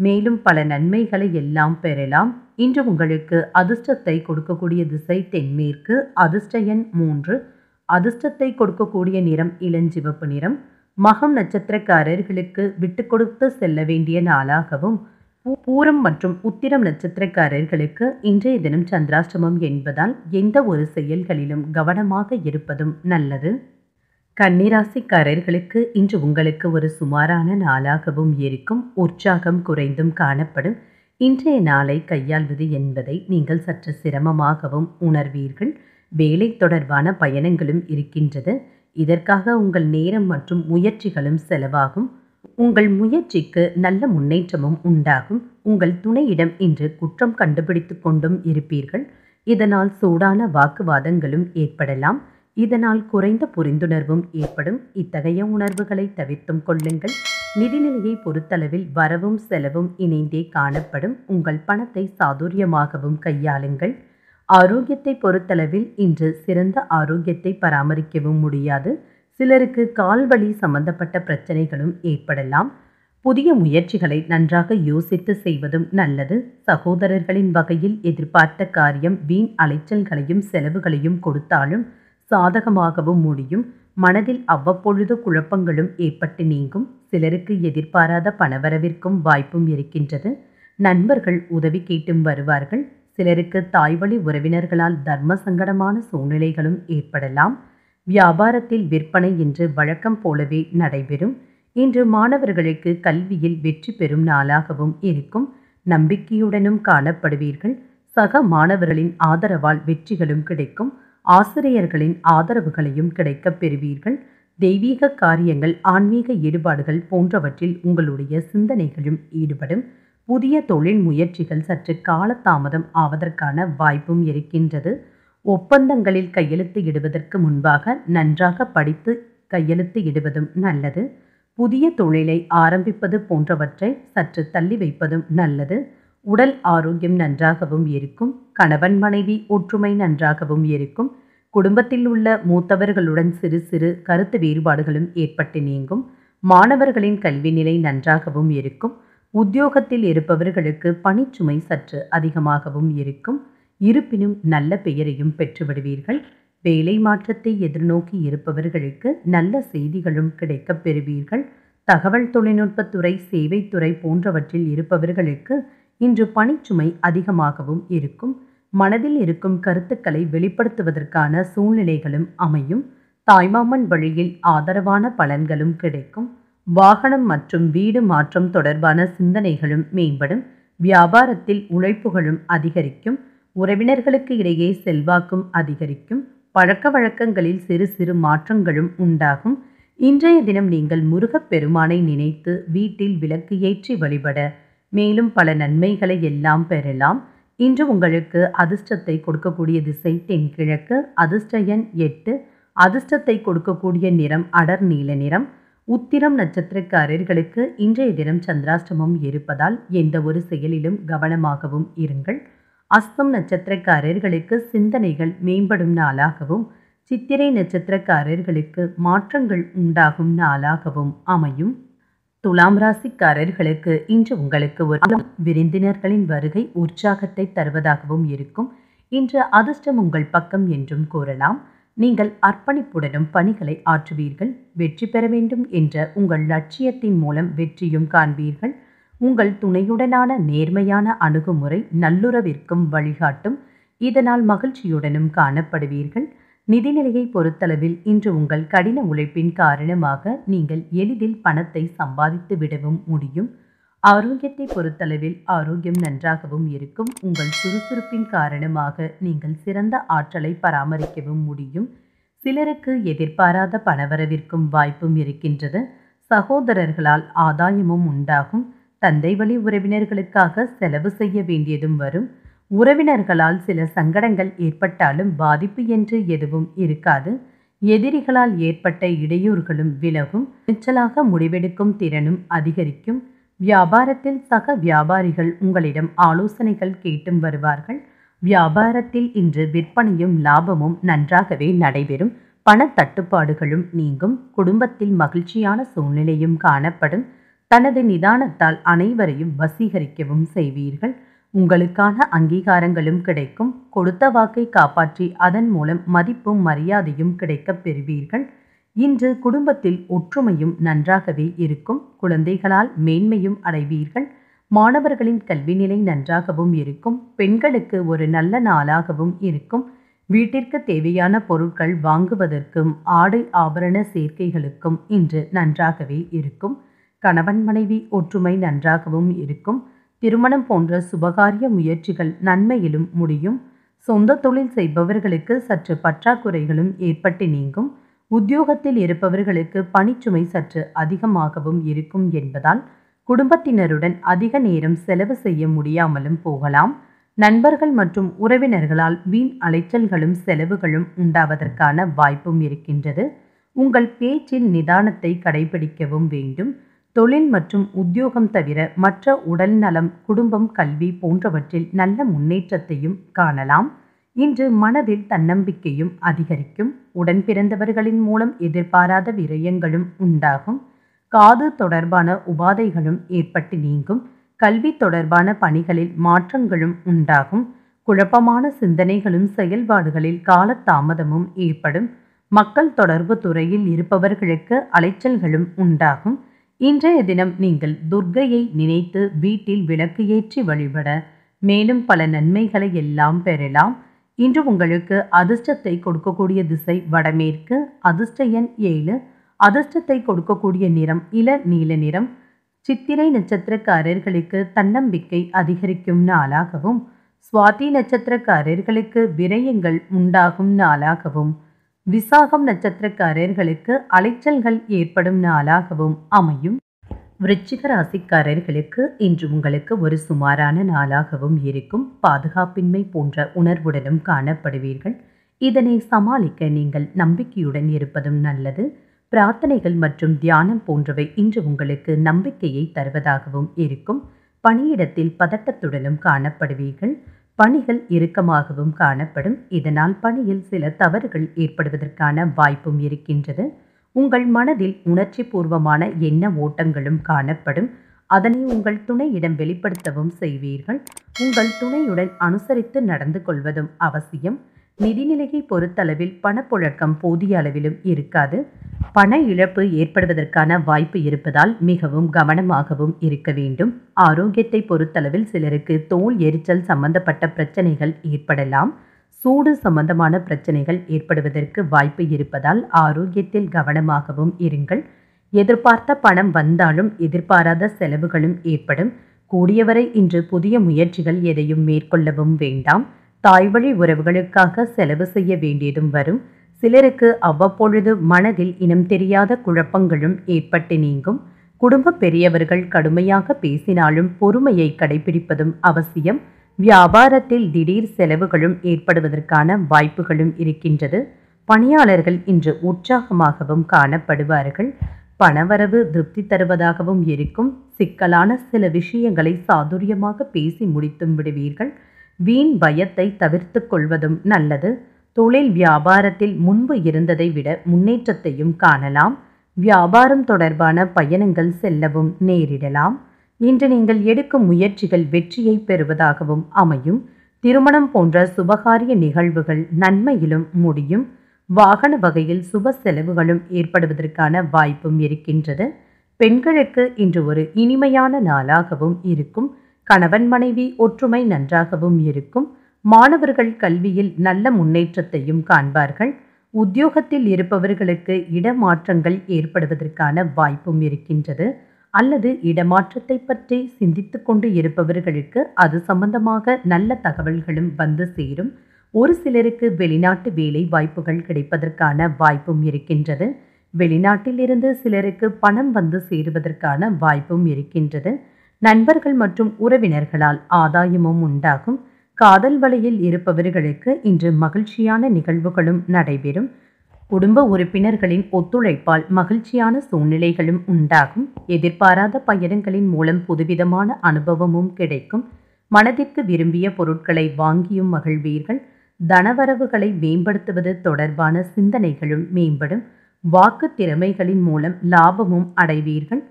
மேலும் பல நன்மைகளை எல்லாம் பெறலாம் இன்று உங்களுக்கு அதிர்ஷ்டத்தை கொடுக்கக்கூடிய திசை தென்மேற்கு அதிர்ஷ்ட எண் மூன்று அதிர்ஷ்டத்தை கொடுக்கக்கூடிய நிறம் இளஞ்சிவப்பு நிறம் மகம் நட்சத்திரக்காரர்களுக்கு விட்டு கொடுத்து செல்ல வேண்டிய நாளாகவும் பூரம் மற்றும் உத்திரம் நட்சத்திரக்காரர்களுக்கு இன்றைய தினம் சந்திராஷ்டமம் என்பதால் எந்த ஒரு செயல்களிலும் கவனமாக இருப்பதும் நல்லது கன்னிராசிக்காரர்களுக்கு இன்று உங்களுக்கு ஒரு சுமாரான நாளாகவும் இருக்கும் உற்சாகம் குறைந்தும் காணப்படும் இன்றைய நாளை கையாள்வது என்பதை நீங்கள் சற்று சிரமமாகவும் உணர்வீர்கள் வேலை தொடர்பான பயணங்களும் இருக்கின்றது இதற்காக உங்கள் நேரம் மற்றும் முயற்சிகளும் செலவாகும் உங்கள் முயற்சிக்கு நல்ல முன்னேற்றமும் உண்டாகும் உங்கள் துணையிடம் இன்று குற்றம் கண்டுபிடித்து கொண்டும் இருப்பீர்கள் இதனால் சூடான வாக்குவாதங்களும் ஏற்படலாம் இதனால் குறைந்த புரிந்துணர்வும் ஏற்படும் இத்தகைய உணர்வுகளை தவிர்த்தும் கொள்ளுங்கள் நிதிநிலையை பொறுத்தளவில் வரவும் செலவும் இணைந்தே காணப்படும் உங்கள் பணத்தை சாதுரியமாகவும் கையாளுங்கள் ஆரோக்கியத்தை பொறுத்தளவில் இன்று சிறந்த ஆரோக்கியத்தை பராமரிக்கவும் முடியாது சிலருக்கு கால்வழி சம்பந்தப்பட்ட பிரச்சனைகளும் ஏற்படலாம் புதிய முயற்சிகளை நன்றாக யோசித்து செய்வதும் நல்லது சகோதரர்களின் வகையில் எதிர்பார்த்த காரியம் வீண் அலைச்சல்களையும் செலவுகளையும் கொடுத்தாலும் சாதகமாகவும் முடியும் மனதில் அவ்வப்பொழுது குழப்பங்களும் ஏற்பட்டு நீங்கும் சிலருக்கு எதிர்பாராத பணவரவிற்கும் வாய்ப்பும் இருக்கின்றது நண்பர்கள் உதவி கேட்டும் வருவார்கள் சிலருக்கு தாய்வழி உறவினர்களால் தர்ம சங்கடமான சூழ்நிலைகளும் ஏற்படலாம் வியாபாரத்தில் விற்பனை என்று வழக்கம் போலவே நடைபெறும் இன்று மாணவர்களுக்கு கல்வியில் வெற்றி பெறும் நாளாகவும் இருக்கும் நம்பிக்கையுடனும் காணப்படுவீர்கள் சக மாணவர்களின் ஆதரவால் வெற்றிகளும் கிடைக்கும் ஆசிரியர்களின் ஆதரவுகளையும் கிடைக்கப் பெறுவீர்கள் தெய்வீக காரியங்கள் ஆன்மீக ஈடுபாடுகள் போன்றவற்றில் உங்களுடைய சிந்தனைகளும் ஈடுபடும் புதிய தொழில் முயற்சிகள் சற்று காலதாமதம் ஆவதற்கான வாய்ப்பும் இருக்கின்றது ஒப்பந்தங்களில் கையெழுத்து இடுவதற்கு முன்பாக நன்றாக படித்து கையெழுத்து இடுவதும் நல்லது புதிய தொழிலை ஆரம்பிப்பது போன்றவற்றை சற்று தள்ளி வைப்பதும் நல்லது உடல் ஆரோக்கியம் நன்றாகவும் இருக்கும் கணவன் மனைவி ஒற்றுமை நன்றாகவும் இருக்கும் குடும்பத்தில் உள்ள மூத்தவர்களுடன் சிறு சிறு கருத்து வேறுபாடுகளும் ஏற்பட்டு நீங்கும் மாணவர்களின் கல்வி நிலை நன்றாகவும் இருக்கும் உத்தியோகத்தில் இருப்பவர்களுக்கு பணிச்சுமை சற்று அதிகமாகவும் இருக்கும் இருப்பினும் நல்ல பெயரையும் பெற்றுவிடுவீர்கள் வேலை மாற்றத்தை எதிர்நோக்கி இருப்பவர்களுக்கு நல்ல செய்திகளும் கிடைக்கப் பெறுவீர்கள் தகவல் தொழில்நுட்பத்துறை சேவைத்துறை போன்றவற்றில் இருப்பவர்களுக்கு இன்று பணிச்சுமை அதிகமாகவும் இருக்கும் மனதில் இருக்கும் கருத்துக்களை வெளிப்படுத்துவதற்கான சூழ்நிலைகளும் அமையும் தாய்மாமன் வழியில் ஆதரவான பலன்களும் கிடைக்கும் வாகனம் மற்றும் வீடு மாற்றம் தொடர்பான சிந்தனைகளும் மேம்படும் வியாபாரத்தில் உழைப்புகளும் அதிகரிக்கும் உறவினர்களுக்கு இடையே செல்வாக்கும் அதிகரிக்கும் பழக்க வழக்கங்களில் சிறு சிறு மாற்றங்களும் உண்டாகும் இன்றைய தினம் நீங்கள் முருகப் பெருமானை நினைத்து வீட்டில் விளக்கு ஏற்றி வழிபட மேலும் பல நன்மைகளை எல்லாம் பெறலாம் இன்று உங்களுக்கு அதிர்ஷ்டத்தை கொடுக்கக்கூடிய திசை தென்கிழக்கு அதிர்ஷ்ட எண் எட்டு அதிர்ஷ்டத்தை கொடுக்கக்கூடிய நிறம் அடர் நீல நிறம் உத்திரம் நட்சத்திரக்காரர்களுக்கு இன்றைய தினம் சந்திராஷ்டமம் இருப்பதால் எந்த ஒரு செயலிலும் கவனமாகவும் இருங்கள் அஸ்தம் நட்சத்திரக்காரர்களுக்கு சிந்தனைகள் மேம்படும் நாளாகவும் சித்திரை நட்சத்திரக்காரர்களுக்கு மாற்றங்கள் உண்டாகும் நாளாகவும் அமையும் துலாம் ராசிக்காரர்களுக்கு இன்று உங்களுக்கு ஒரு விருந்தினர்களின் வருகை உற்சாகத்தை தருவதாகவும் இருக்கும் இன்று அதிர்ஷ்டம் உங்கள் பக்கம் என்றும் கூறலாம் நீங்கள் அர்ப்பணிப்புடனும் பணிகளை ஆற்றுவீர்கள் வெற்றி பெற வேண்டும் என்ற உங்கள் லட்சியத்தின் மூலம் வெற்றியும் காண்பீர்கள் உங்கள் துணையுடனான நேர்மையான அணுகுமுறை நல்லுறவிற்கும் வழிகாட்டும் இதனால் மகிழ்ச்சியுடனும் காணப்படுவீர்கள் நிதிநிலையை பொறுத்தளவில் இன்று உங்கள் கடின உழைப்பின் காரணமாக நீங்கள் எளிதில் பணத்தை சம்பாதித்து விடவும் முடியும் ஆரோக்கியத்தை பொறுத்தளவில் ஆரோக்கியம் நன்றாகவும் இருக்கும் உங்கள் சுறுசுறுப்பின் காரணமாக நீங்கள் சிறந்த ஆற்றலை பராமரிக்கவும் முடியும் சிலருக்கு எதிர்பாராத பணவரவிற்கும் வாய்ப்பும் இருக்கின்றது சகோதரர்களால் ஆதாயமும் உண்டாகும் தந்தை வழி உறவினர்களுக்காக செலவு செய்ய வேண்டியதும் வரும் உறவினர்களால் சில சங்கடங்கள் ஏற்பட்டாலும் பாதிப்பு என்று எதுவும் இருக்காது எதிரிகளால் ஏற்பட்ட இடையூறுகளும் விலகும் நிச்சலாக முடிவெடுக்கும் திறனும் அதிகரிக்கும் வியாபாரத்தில் சக வியாபாரிகள் உங்களிடம் ஆலோசனைகள் கேட்டும் வருவார்கள் வியாபாரத்தில் இன்று விற்பனையும் லாபமும் நன்றாகவே நடைபெறும் பண தட்டுப்பாடுகளும் நீங்கும் குடும்பத்தில் மகிழ்ச்சியான சூழ்நிலையும் காணப்படும் தனது நிதானத்தால் அனைவரையும் வசீகரிக்கவும் செய்வீர்கள் உங்களுக்கான அங்கீகாரங்களும் கிடைக்கும் கொடுத்த வாக்கை காப்பாற்றி அதன் மூலம் மதிப்பும் மரியாதையும் கிடைக்கப் பெறுவீர்கள் இன்று குடும்பத்தில் ஒற்றுமையும் நன்றாகவே இருக்கும் குழந்தைகளால் மேன்மையும் அடைவீர்கள் மாணவர்களின் கல்வி நிலை நன்றாகவும் இருக்கும் பெண்களுக்கு ஒரு நல்ல நாளாகவும் இருக்கும் வீட்டிற்கு தேவையான பொருட்கள் வாங்குவதற்கும் ஆடை ஆபரண சேர்க்கைகளுக்கும் இன்று நன்றாகவே இருக்கும் கணவன் மனைவி ஒற்றுமை நன்றாகவும் இருக்கும் திருமணம் போன்ற சுபகாரிய முயற்சிகள் நன்மையிலும் முடியும் சொந்த தொழில் செய்பவர்களுக்கு சற்று பற்றாக்குறைகளும் ஏற்பட்டு நீங்கும் உத்தியோகத்தில் இருப்பவர்களுக்கு பணிச்சுமை சற்று அதிகமாகவும் இருக்கும் என்பதால் குடும்பத்தினருடன் அதிக நேரம் செலவு செய்ய முடியாமலும் போகலாம் நண்பர்கள் மற்றும் உறவினர்களால் வீண் அலைச்சல்களும் செலவுகளும் உண்டாவதற்கான வாய்ப்பும் இருக்கின்றது உங்கள் பேச்சில் நிதானத்தை கடைபிடிக்கவும் வேண்டும் தொழில் மற்றும் உத்தியோகம் தவிர மற்ற உடல்நலம் குடும்பம் கல்வி போன்றவற்றில் நல்ல முன்னேற்றத்தையும் காணலாம் இன்று மனதில் தன்னம்பிக்கையும் அதிகரிக்கும் உடன் பிறந்தவர்களின் மூலம் எதிர்பாராத விரயங்களும் உண்டாகும் காது தொடர்பான உபாதைகளும் ஏற்பட்டு நீங்கும் கல்வி தொடர்பான பணிகளில் மாற்றங்களும் உண்டாகும் குழப்பமான சிந்தனைகளும் செயல்பாடுகளில் காலதாமதமும் ஏற்படும் மக்கள் தொடர்பு துறையில் இருப்பவர்களுக்கு அலைச்சல்களும் உண்டாகும் இன்றைய தினம் நீங்கள் துர்க்கையை நினைத்து வீட்டில் விளக்கு ஏற்றி வழிபட மேலும் பல நன்மைகளை எல்லாம் பெறலாம் இன்று உங்களுக்கு அதிர்ஷ்டத்தை கொடுக்கக்கூடிய திசை வடமேற்கு அதிர்ஷ்ட எண் ஏழு அதிர்ஷ்டத்தை கொடுக்கக்கூடிய நிறம் இள நீல நிறம் சித்திரை நட்சத்திரக்காரர்களுக்கு தன்னம்பிக்கை அதிகரிக்கும் நாளாகவும் சுவாதி நட்சத்திரக்காரர்களுக்கு விரயங்கள் உண்டாகும் நாளாகவும் விசாகம் நட்சத்திரக்காரர்களுக்கு அலைச்சல்கள் ஏற்படும் நாளாகவும் அமையும் விருச்சிக ராசிக்காரர்களுக்கு இன்று உங்களுக்கு ஒரு சுமாரான நாளாகவும் இருக்கும் பாதுகாப்பின்மை போன்ற உணர்வுடனும் காணப்படுவீர்கள் இதனை சமாளிக்க நீங்கள் நம்பிக்கையுடன் இருப்பதும் நல்லது பிரார்த்தனைகள் மற்றும் தியானம் போன்றவை இன்று உங்களுக்கு நம்பிக்கையை தருவதாகவும் இருக்கும் பணியிடத்தில் பதட்டத்துடனும் காணப்படுவீர்கள் பணிகள் இறுக்கமாகவும் காணப்படும் இதனால் பணியில் சில தவறுகள் ஏற்படுவதற்கான வாய்ப்பும் இருக்கின்றது உங்கள் மனதில் உணர்ச்சி பூர்வமான எண்ண ஓட்டங்களும் காணப்படும் அதனை உங்கள் துணையிடம் வெளிப்படுத்தவும் செய்வீர்கள் உங்கள் துணையுடன் அனுசரித்து நடந்து கொள்வதும் அவசியம் நிதிநிலையை பொறுத்தளவில் பணப்புழக்கம் போதிய அளவிலும் இருக்காது பண இழப்பு ஏற்படுவதற்கான வாய்ப்பு இருப்பதால் மிகவும் கவனமாகவும் இருக்க வேண்டும் ஆரோக்கியத்தை பொறுத்தளவில் சிலருக்கு தோல் எரிச்சல் சம்பந்தப்பட்ட பிரச்சனைகள் ஏற்படலாம் சூடு சம்பந்தமான பிரச்சனைகள் ஏற்படுவதற்கு வாய்ப்பு இருப்பதால் ஆரோக்கியத்தில் கவனமாகவும் இருங்கள் எதிர்பார்த்த பணம் வந்தாலும் எதிர்பாராத செலவுகளும் ஏற்படும் கூடியவரை இன்று புதிய முயற்சிகள் எதையும் மேற்கொள்ளவும் வேண்டாம் தாய்வழி உறவுகளுக்காக செலவு செய்ய வேண்டியதும் வரும் சிலருக்கு அவ்வப்பொழுது மனதில் இனம் தெரியாத குழப்பங்களும் ஏற்பட்டு நீங்கும் குடும்ப பெரியவர்கள் கடுமையாக பேசினாலும் பொறுமையை கடைபிடிப்பதும் அவசியம் வியாபாரத்தில் திடீர் செலவுகளும் ஏற்படுவதற்கான வாய்ப்புகளும் இருக்கின்றது பணியாளர்கள் இன்று உற்சாகமாகவும் காணப்படுவார்கள் பணவரவு திருப்தி தருவதாகவும் இருக்கும் சிக்கலான சில விஷயங்களை சாதுரியமாக பேசி முடித்தும் விடுவீர்கள் வீண் பயத்தை தவிர்த்து கொள்வதும் நல்லது தொழில் வியாபாரத்தில் முன்பு இருந்ததை விட முன்னேற்றத்தையும் காணலாம் வியாபாரம் தொடர்பான பயணங்கள் செல்லவும் நேரிடலாம் இன்று நீங்கள் எடுக்கும் முயற்சிகள் வெற்றியை பெறுவதாகவும் அமையும் திருமணம் போன்ற சுபகாரிய நிகழ்வுகள் நன்மையிலும் முடியும் வாகன வகையில் சுப செலவுகளும் ஏற்படுவதற்கான வாய்ப்பும் இருக்கின்றது பெண்களுக்கு இன்று ஒரு இனிமையான நாளாகவும் இருக்கும் கணவன் மனைவி ஒற்றுமை நன்றாகவும் இருக்கும் மாணவர்கள் கல்வியில் நல்ல முன்னேற்றத்தையும் காண்பார்கள் உத்தியோகத்தில் இருப்பவர்களுக்கு இடமாற்றங்கள் ஏற்படுவதற்கான வாய்ப்பும் இருக்கின்றது அல்லது இடமாற்றத்தை பற்றி சிந்தித்து கொண்டு இருப்பவர்களுக்கு அது சம்பந்தமாக நல்ல தகவல்களும் வந்து சேரும் ஒரு சிலருக்கு வெளிநாட்டு வேலை வாய்ப்புகள் கிடைப்பதற்கான வாய்ப்பும் இருக்கின்றது வெளிநாட்டிலிருந்து சிலருக்கு பணம் வந்து சேருவதற்கான வாய்ப்பும் இருக்கின்றது நண்பர்கள் மற்றும் உறவினர்களால் ஆதாயமும் உண்டாகும் காதல் வலையில் இருப்பவர்களுக்கு இன்று மகிழ்ச்சியான நிகழ்வுகளும் நடைபெறும் குடும்ப உறுப்பினர்களின் ஒத்துழைப்பால் மகிழ்ச்சியான சூழ்நிலைகளும் உண்டாகும் எதிர்பாராத பயணங்களின் மூலம் புதுவிதமான அனுபவமும் கிடைக்கும் மனதிற்கு விரும்பிய பொருட்களை வாங்கியும் மகிழ்வீர்கள் தனவரவுகளை மேம்படுத்துவது தொடர்பான சிந்தனைகளும் மேம்படும் வாக்கு திறமைகளின் மூலம் லாபமும் அடைவீர்கள்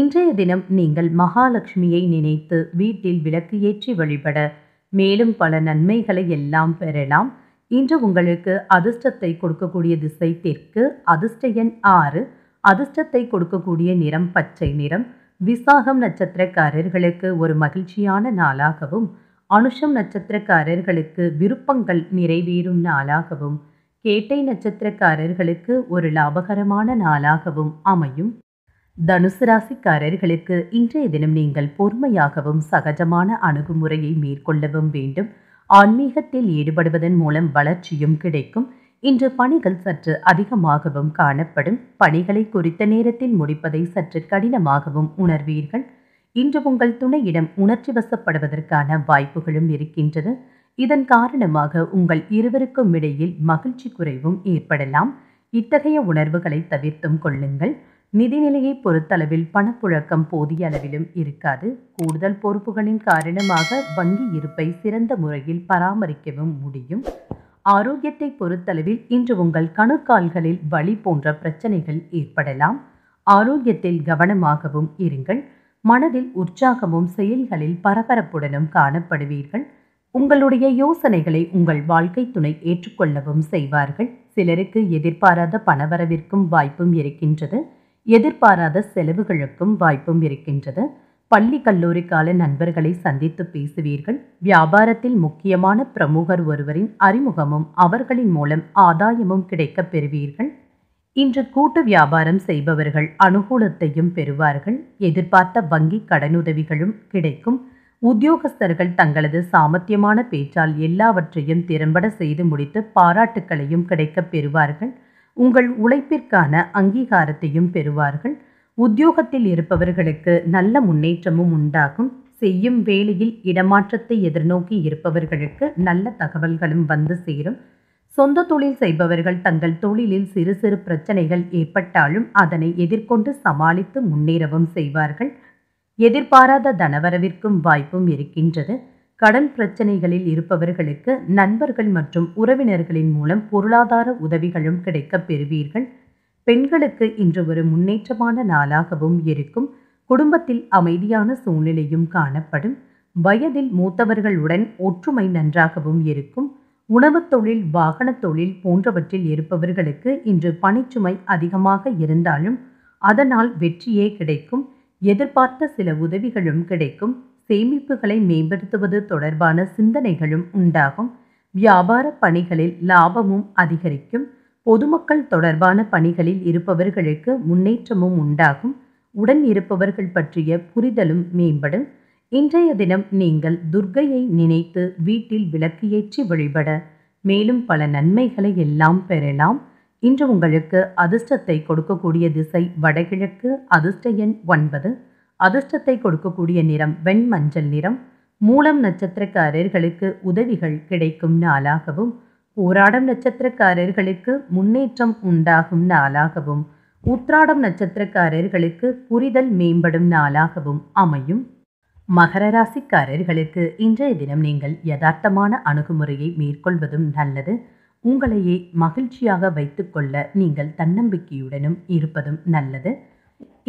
இன்றைய தினம் நீங்கள் மகாலட்சுமியை நினைத்து வீட்டில் விளக்கு ஏற்றி வழிபட மேலும் பல நன்மைகளை எல்லாம் பெறலாம் இன்று உங்களுக்கு அதிர்ஷ்டத்தை கொடுக்கக்கூடிய திசை தெற்கு அதிர்ஷ்ட எண் ஆறு அதிர்ஷ்டத்தை கொடுக்கக்கூடிய நிறம் பச்சை நிறம் விசாகம் நட்சத்திரக்காரர்களுக்கு ஒரு மகிழ்ச்சியான நாளாகவும் அனுஷம் நட்சத்திரக்காரர்களுக்கு விருப்பங்கள் நிறைவேறும் நாளாகவும் கேட்டை நட்சத்திரக்காரர்களுக்கு ஒரு லாபகரமான நாளாகவும் அமையும் தனுசு ராசிக்காரர்களுக்கு இன்றைய தினம் நீங்கள் பொறுமையாகவும் சகஜமான அணுகுமுறையை மேற்கொள்ளவும் வேண்டும் ஆன்மீகத்தில் ஈடுபடுவதன் மூலம் வளர்ச்சியும் கிடைக்கும் இன்று பணிகள் சற்று அதிகமாகவும் காணப்படும் பணிகளை குறித்த நேரத்தில் முடிப்பதை சற்று கடினமாகவும் உணர்வீர்கள் இன்று உங்கள் துணையிடம் உணர்ச்சி வசப்படுவதற்கான வாய்ப்புகளும் இருக்கின்றது இதன் காரணமாக உங்கள் இருவருக்கும் இடையில் மகிழ்ச்சி குறைவும் ஏற்படலாம் இத்தகைய உணர்வுகளை தவிர்த்தும் கொள்ளுங்கள் நிதிநிலையை பொறுத்தளவில் பணப்புழக்கம் போதிய அளவிலும் இருக்காது கூடுதல் பொறுப்புகளின் காரணமாக வங்கி இருப்பை சிறந்த முறையில் பராமரிக்கவும் முடியும் ஆரோக்கியத்தை பொறுத்தளவில் இன்று உங்கள் கணுக்கால்களில் வலி போன்ற பிரச்சனைகள் ஏற்படலாம் ஆரோக்கியத்தில் கவனமாகவும் இருங்கள் மனதில் உற்சாகமும் செயல்களில் பரபரப்புடனும் காணப்படுவீர்கள் உங்களுடைய யோசனைகளை உங்கள் வாழ்க்கை துணை ஏற்றுக்கொள்ளவும் செய்வார்கள் சிலருக்கு எதிர்பாராத பணவரவிற்கும் வாய்ப்பும் இருக்கின்றது எதிர்பாராத செலவுகளுக்கும் வாய்ப்பும் இருக்கின்றது பள்ளி கல்லூரி கால நண்பர்களை சந்தித்து பேசுவீர்கள் வியாபாரத்தில் முக்கியமான பிரமுகர் ஒருவரின் அறிமுகமும் அவர்களின் மூலம் ஆதாயமும் கிடைக்கப் பெறுவீர்கள் இன்று கூட்டு வியாபாரம் செய்பவர்கள் அனுகூலத்தையும் பெறுவார்கள் எதிர்பார்த்த வங்கி கடனுதவிகளும் கிடைக்கும் உத்தியோகஸ்தர்கள் தங்களது சாமர்த்தியமான பேச்சால் எல்லாவற்றையும் திறம்பட செய்து முடித்து பாராட்டுக்களையும் கிடைக்கப் பெறுவார்கள் உங்கள் உழைப்பிற்கான அங்கீகாரத்தையும் பெறுவார்கள் உத்தியோகத்தில் இருப்பவர்களுக்கு நல்ல முன்னேற்றமும் உண்டாகும் செய்யும் வேளையில் இடமாற்றத்தை எதிர்நோக்கி இருப்பவர்களுக்கு நல்ல தகவல்களும் வந்து சேரும் சொந்த தொழில் செய்பவர்கள் தங்கள் தொழிலில் சிறு சிறு பிரச்சனைகள் ஏற்பட்டாலும் அதனை எதிர்கொண்டு சமாளித்து முன்னேறவும் செய்வார்கள் எதிர்பாராத தனவரவிற்கும் வாய்ப்பும் இருக்கின்றது கடன் பிரச்சனைகளில் இருப்பவர்களுக்கு நண்பர்கள் மற்றும் உறவினர்களின் மூலம் பொருளாதார உதவிகளும் கிடைக்கப் பெறுவீர்கள் பெண்களுக்கு இன்று ஒரு முன்னேற்றமான நாளாகவும் இருக்கும் குடும்பத்தில் அமைதியான சூழ்நிலையும் காணப்படும் வயதில் மூத்தவர்களுடன் ஒற்றுமை நன்றாகவும் இருக்கும் உணவு தொழில் வாகன தொழில் போன்றவற்றில் இருப்பவர்களுக்கு இன்று பணிச்சுமை அதிகமாக இருந்தாலும் அதனால் வெற்றியே கிடைக்கும் எதிர்பார்த்த சில உதவிகளும் கிடைக்கும் சேமிப்புகளை மேம்படுத்துவது தொடர்பான சிந்தனைகளும் உண்டாகும் வியாபார பணிகளில் லாபமும் அதிகரிக்கும் பொதுமக்கள் தொடர்பான பணிகளில் இருப்பவர்களுக்கு முன்னேற்றமும் உண்டாகும் உடன் இருப்பவர்கள் பற்றிய புரிதலும் மேம்படும் இன்றைய தினம் நீங்கள் துர்கையை நினைத்து வீட்டில் விளக்கு ஏற்றி வழிபட மேலும் பல நன்மைகளை எல்லாம் பெறலாம் இன்று உங்களுக்கு அதிர்ஷ்டத்தை கொடுக்கக்கூடிய திசை வடகிழக்கு அதிர்ஷ்ட எண் ஒன்பது அதிர்ஷ்டத்தை கொடுக்கக்கூடிய நிறம் வெண்மஞ்சள் நிறம் மூலம் நட்சத்திரக்காரர்களுக்கு உதவிகள் கிடைக்கும் நாளாகவும் போராடம் நட்சத்திரக்காரர்களுக்கு முன்னேற்றம் உண்டாகும் நாளாகவும் உத்ராடம் நட்சத்திரக்காரர்களுக்கு புரிதல் மேம்படும் நாளாகவும் அமையும் மகர ராசிக்காரர்களுக்கு இன்றைய தினம் நீங்கள் யதார்த்தமான அணுகுமுறையை மேற்கொள்வதும் நல்லது உங்களையே மகிழ்ச்சியாக வைத்துக்கொள்ள நீங்கள் தன்னம்பிக்கையுடனும் இருப்பதும் நல்லது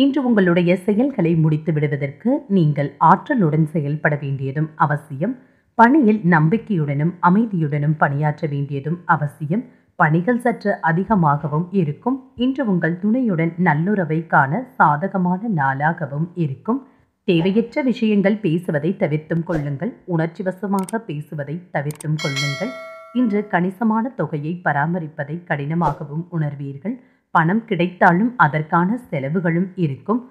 இன்று உங்களுடைய செயல்களை முடித்து விடுவதற்கு நீங்கள் ஆற்றலுடன் செயல்பட வேண்டியதும் அவசியம் பணியில் நம்பிக்கையுடனும் அமைதியுடனும் பணியாற்ற வேண்டியதும் அவசியம் பணிகள் சற்று அதிகமாகவும் இருக்கும் இன்று உங்கள் துணையுடன் நல்லுறவை காண சாதகமான நாளாகவும் இருக்கும் தேவையற்ற விஷயங்கள் பேசுவதை தவிர்த்தும் கொள்ளுங்கள் உணர்ச்சி வசமாக பேசுவதை தவிர்த்தும் கொள்ளுங்கள் இன்று கணிசமான தொகையை பராமரிப்பதை கடினமாகவும் உணர்வீர்கள் பணம் கிடைத்தாலும் அதற்கான செலவுகளும் இருக்கும்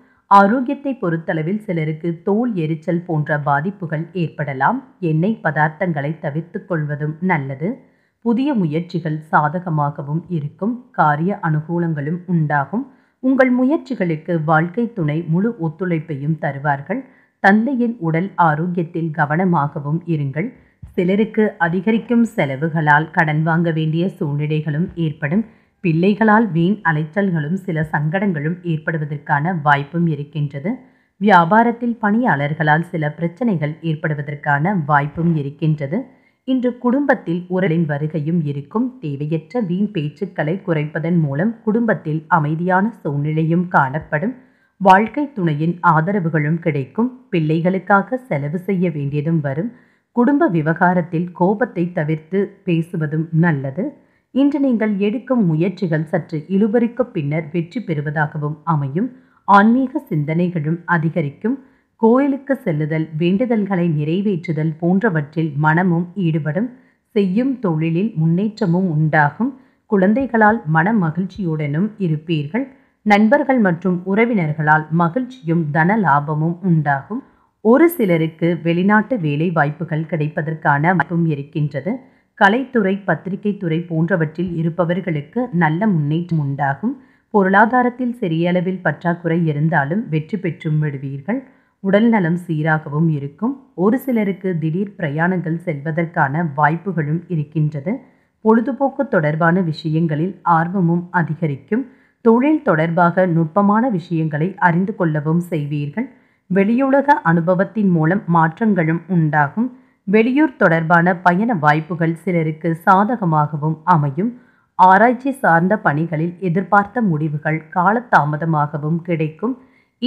ஆரோக்கியத்தை பொறுத்தளவில் சிலருக்கு தோல் எரிச்சல் போன்ற பாதிப்புகள் ஏற்படலாம் எண்ணெய் பதார்த்தங்களை தவிர்த்து கொள்வதும் நல்லது புதிய முயற்சிகள் சாதகமாகவும் இருக்கும் காரிய அனுகூலங்களும் உண்டாகும் உங்கள் முயற்சிகளுக்கு வாழ்க்கை துணை முழு ஒத்துழைப்பையும் தருவார்கள் தந்தையின் உடல் ஆரோக்கியத்தில் கவனமாகவும் இருங்கள் சிலருக்கு அதிகரிக்கும் செலவுகளால் கடன் வாங்க வேண்டிய சூழ்நிலைகளும் ஏற்படும் பிள்ளைகளால் வீண் அலைச்சல்களும் சில சங்கடங்களும் ஏற்படுவதற்கான வாய்ப்பும் இருக்கின்றது வியாபாரத்தில் பணியாளர்களால் சில பிரச்சனைகள் ஏற்படுவதற்கான வாய்ப்பும் இருக்கின்றது இன்று குடும்பத்தில் உரலின் வருகையும் இருக்கும் தேவையற்ற வீண் பேச்சுக்களை குறைப்பதன் மூலம் குடும்பத்தில் அமைதியான சூழ்நிலையும் காணப்படும் வாழ்க்கை துணையின் ஆதரவுகளும் கிடைக்கும் பிள்ளைகளுக்காக செலவு செய்ய வேண்டியதும் வரும் குடும்ப விவகாரத்தில் கோபத்தை தவிர்த்து பேசுவதும் நல்லது இன்று நீங்கள் எடுக்கும் முயற்சிகள் சற்று இழுபறிக்கு பின்னர் வெற்றி பெறுவதாகவும் அமையும் ஆன்மீக சிந்தனைகளும் அதிகரிக்கும் கோயிலுக்கு செல்லுதல் வேண்டுதல்களை நிறைவேற்றுதல் போன்றவற்றில் மனமும் ஈடுபடும் செய்யும் தொழிலில் முன்னேற்றமும் உண்டாகும் குழந்தைகளால் மன மகிழ்ச்சியுடனும் இருப்பீர்கள் நண்பர்கள் மற்றும் உறவினர்களால் மகிழ்ச்சியும் தன லாபமும் உண்டாகும் ஒரு சிலருக்கு வெளிநாட்டு வேலை வாய்ப்புகள் கிடைப்பதற்கான வாய்ப்பும் இருக்கின்றது கலைத்துறை பத்திரிகைத்துறை போன்றவற்றில் இருப்பவர்களுக்கு நல்ல முன்னேற்றம் உண்டாகும் பொருளாதாரத்தில் சிறியளவில் பற்றாக்குறை இருந்தாலும் வெற்றி பெற்றும் விடுவீர்கள் உடல் நலம் சீராகவும் இருக்கும் ஒரு சிலருக்கு திடீர் பிரயாணங்கள் செல்வதற்கான வாய்ப்புகளும் இருக்கின்றது பொழுதுபோக்கு தொடர்பான விஷயங்களில் ஆர்வமும் அதிகரிக்கும் தொழில் தொடர்பாக நுட்பமான விஷயங்களை அறிந்து கொள்ளவும் செய்வீர்கள் வெளியுலக அனுபவத்தின் மூலம் மாற்றங்களும் உண்டாகும் வெளியூர் தொடர்பான பயண வாய்ப்புகள் சிலருக்கு சாதகமாகவும் அமையும் ஆராய்ச்சி சார்ந்த பணிகளில் எதிர்பார்த்த முடிவுகள் காலதாமதமாகவும் கிடைக்கும்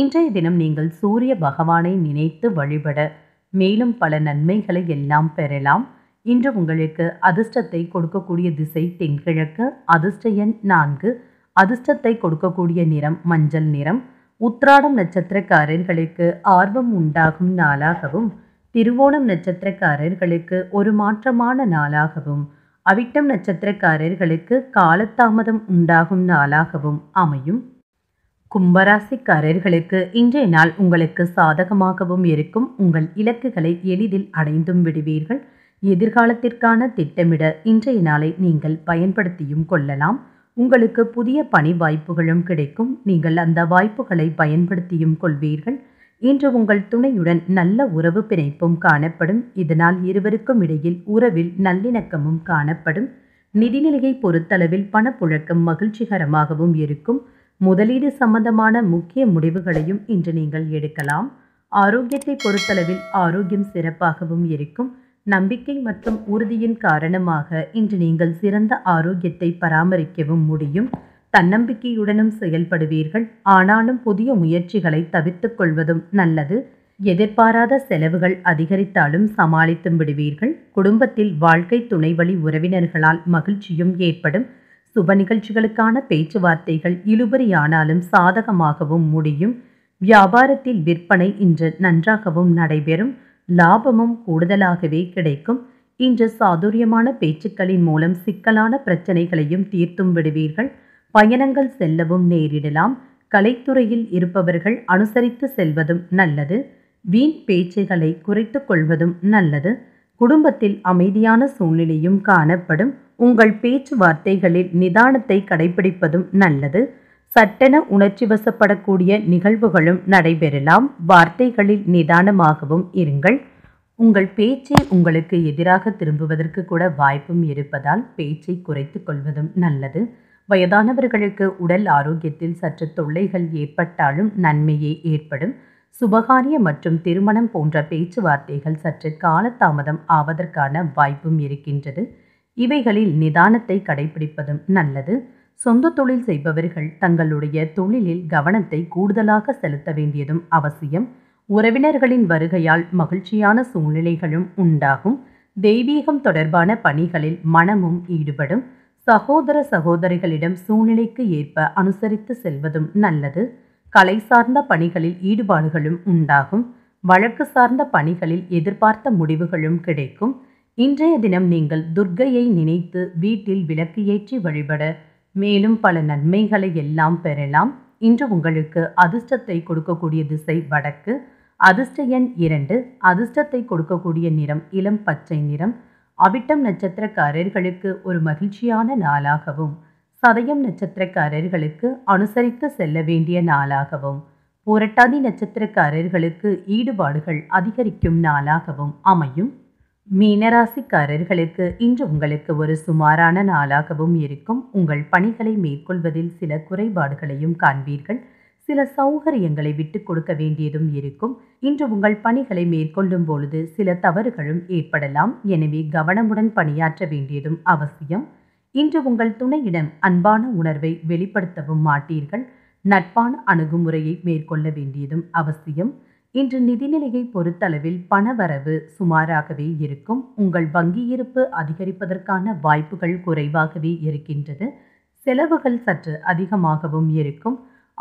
இன்றைய தினம் நீங்கள் சூரிய பகவானை நினைத்து வழிபட மேலும் பல நன்மைகளை எல்லாம் பெறலாம் இன்று உங்களுக்கு அதிர்ஷ்டத்தை கொடுக்கக்கூடிய திசை தென்கிழக்கு அதிர்ஷ்ட எண் நான்கு அதிர்ஷ்டத்தை கொடுக்கக்கூடிய நிறம் மஞ்சள் நிறம் உத்ராடம் நட்சத்திரக்காரர்களுக்கு ஆர்வம் உண்டாகும் நாளாகவும் திருவோணம் நட்சத்திரக்காரர்களுக்கு ஒரு மாற்றமான நாளாகவும் அவிட்டம் நட்சத்திரக்காரர்களுக்கு காலதாமதம் உண்டாகும் நாளாகவும் அமையும் கும்பராசிக்காரர்களுக்கு இன்றைய நாள் உங்களுக்கு சாதகமாகவும் இருக்கும் உங்கள் இலக்குகளை எளிதில் அடைந்தும் விடுவீர்கள் எதிர்காலத்திற்கான திட்டமிட இன்றைய நாளை நீங்கள் பயன்படுத்தியும் கொள்ளலாம் உங்களுக்கு புதிய பணி வாய்ப்புகளும் கிடைக்கும் நீங்கள் அந்த வாய்ப்புகளை பயன்படுத்தியும் கொள்வீர்கள் இன்று உங்கள் துணையுடன் நல்ல உறவு பிணைப்பும் காணப்படும் இதனால் இருவருக்கும் இடையில் உறவில் நல்லிணக்கமும் காணப்படும் நிதிநிலையை பொறுத்தளவில் பணப்புழக்கம் மகிழ்ச்சிகரமாகவும் இருக்கும் முதலீடு சம்பந்தமான முக்கிய முடிவுகளையும் இன்று நீங்கள் எடுக்கலாம் ஆரோக்கியத்தை பொறுத்தளவில் ஆரோக்கியம் சிறப்பாகவும் இருக்கும் நம்பிக்கை மற்றும் உறுதியின் காரணமாக இன்று நீங்கள் சிறந்த ஆரோக்கியத்தை பராமரிக்கவும் முடியும் தன்னம்பிக்கையுடனும் செயல்படுவீர்கள் ஆனாலும் புதிய முயற்சிகளை தவிர்த்து கொள்வதும் நல்லது எதிர்பாராத செலவுகள் அதிகரித்தாலும் சமாளித்தும் விடுவீர்கள் குடும்பத்தில் வாழ்க்கை துணை வழி உறவினர்களால் மகிழ்ச்சியும் ஏற்படும் சுப நிகழ்ச்சிகளுக்கான பேச்சுவார்த்தைகள் இழுபறியானாலும் சாதகமாகவும் முடியும் வியாபாரத்தில் விற்பனை இன்று நன்றாகவும் நடைபெறும் லாபமும் கூடுதலாகவே கிடைக்கும் இன்று சாதுரியமான பேச்சுக்களின் மூலம் சிக்கலான பிரச்சனைகளையும் தீர்த்தும் விடுவீர்கள் பயணங்கள் செல்லவும் நேரிடலாம் கலைத்துறையில் இருப்பவர்கள் அனுசரித்து செல்வதும் நல்லது வீண் பேச்சுகளை குறைத்து கொள்வதும் நல்லது குடும்பத்தில் அமைதியான சூழ்நிலையும் காணப்படும் உங்கள் பேச்சுவார்த்தைகளில் நிதானத்தை கடைபிடிப்பதும் நல்லது சட்டென உணர்ச்சி வசப்படக்கூடிய நிகழ்வுகளும் நடைபெறலாம் வார்த்தைகளில் நிதானமாகவும் இருங்கள் உங்கள் பேச்சை உங்களுக்கு எதிராக திரும்புவதற்கு கூட வாய்ப்பும் இருப்பதால் பேச்சை குறைத்து கொள்வதும் நல்லது வயதானவர்களுக்கு உடல் ஆரோக்கியத்தில் சற்று தொல்லைகள் ஏற்பட்டாலும் நன்மையே ஏற்படும் சுபகாரிய மற்றும் திருமணம் போன்ற பேச்சுவார்த்தைகள் சற்று காலதாமதம் ஆவதற்கான வாய்ப்பும் இருக்கின்றது இவைகளில் நிதானத்தை கடைபிடிப்பதும் நல்லது சொந்த தொழில் செய்பவர்கள் தங்களுடைய தொழிலில் கவனத்தை கூடுதலாக செலுத்த வேண்டியதும் அவசியம் உறவினர்களின் வருகையால் மகிழ்ச்சியான சூழ்நிலைகளும் உண்டாகும் தெய்வீகம் தொடர்பான பணிகளில் மனமும் ஈடுபடும் சகோதர சகோதரிகளிடம் சூழ்நிலைக்கு ஏற்ப அனுசரித்து செல்வதும் நல்லது கலை சார்ந்த பணிகளில் ஈடுபாடுகளும் உண்டாகும் வழக்கு சார்ந்த பணிகளில் எதிர்பார்த்த முடிவுகளும் கிடைக்கும் இன்றைய தினம் நீங்கள் துர்க்கையை நினைத்து வீட்டில் விளக்கு ஏற்றி வழிபட மேலும் பல நன்மைகளை எல்லாம் பெறலாம் இன்று உங்களுக்கு அதிர்ஷ்டத்தை கொடுக்கக்கூடிய திசை வடக்கு அதிர்ஷ்ட எண் இரண்டு அதிர்ஷ்டத்தை கொடுக்கக்கூடிய நிறம் இளம் பச்சை நிறம் அவிட்டம் நட்சத்திரக்காரர்களுக்கு ஒரு மகிழ்ச்சியான நாளாகவும் சதயம் நட்சத்திரக்காரர்களுக்கு அனுசரித்து செல்ல வேண்டிய நாளாகவும் புரட்டாதி நட்சத்திரக்காரர்களுக்கு ஈடுபாடுகள் அதிகரிக்கும் நாளாகவும் அமையும் மீனராசிக்காரர்களுக்கு இன்று உங்களுக்கு ஒரு சுமாரான நாளாகவும் இருக்கும் உங்கள் பணிகளை மேற்கொள்வதில் சில குறைபாடுகளையும் காண்பீர்கள் சில சௌகரியங்களை விட்டு கொடுக்க வேண்டியதும் இருக்கும் இன்று உங்கள் பணிகளை மேற்கொள்ளும் பொழுது சில தவறுகளும் ஏற்படலாம் எனவே கவனமுடன் பணியாற்ற வேண்டியதும் அவசியம் இன்று உங்கள் துணையிடம் அன்பான உணர்வை வெளிப்படுத்தவும் மாட்டீர்கள் நட்பான அணுகுமுறையை மேற்கொள்ள வேண்டியதும் அவசியம் இன்று நிதிநிலையை பொறுத்தளவில் பணவரவு சுமாராகவே இருக்கும் உங்கள் வங்கியிருப்பு அதிகரிப்பதற்கான வாய்ப்புகள் குறைவாகவே இருக்கின்றது செலவுகள் சற்று அதிகமாகவும் இருக்கும்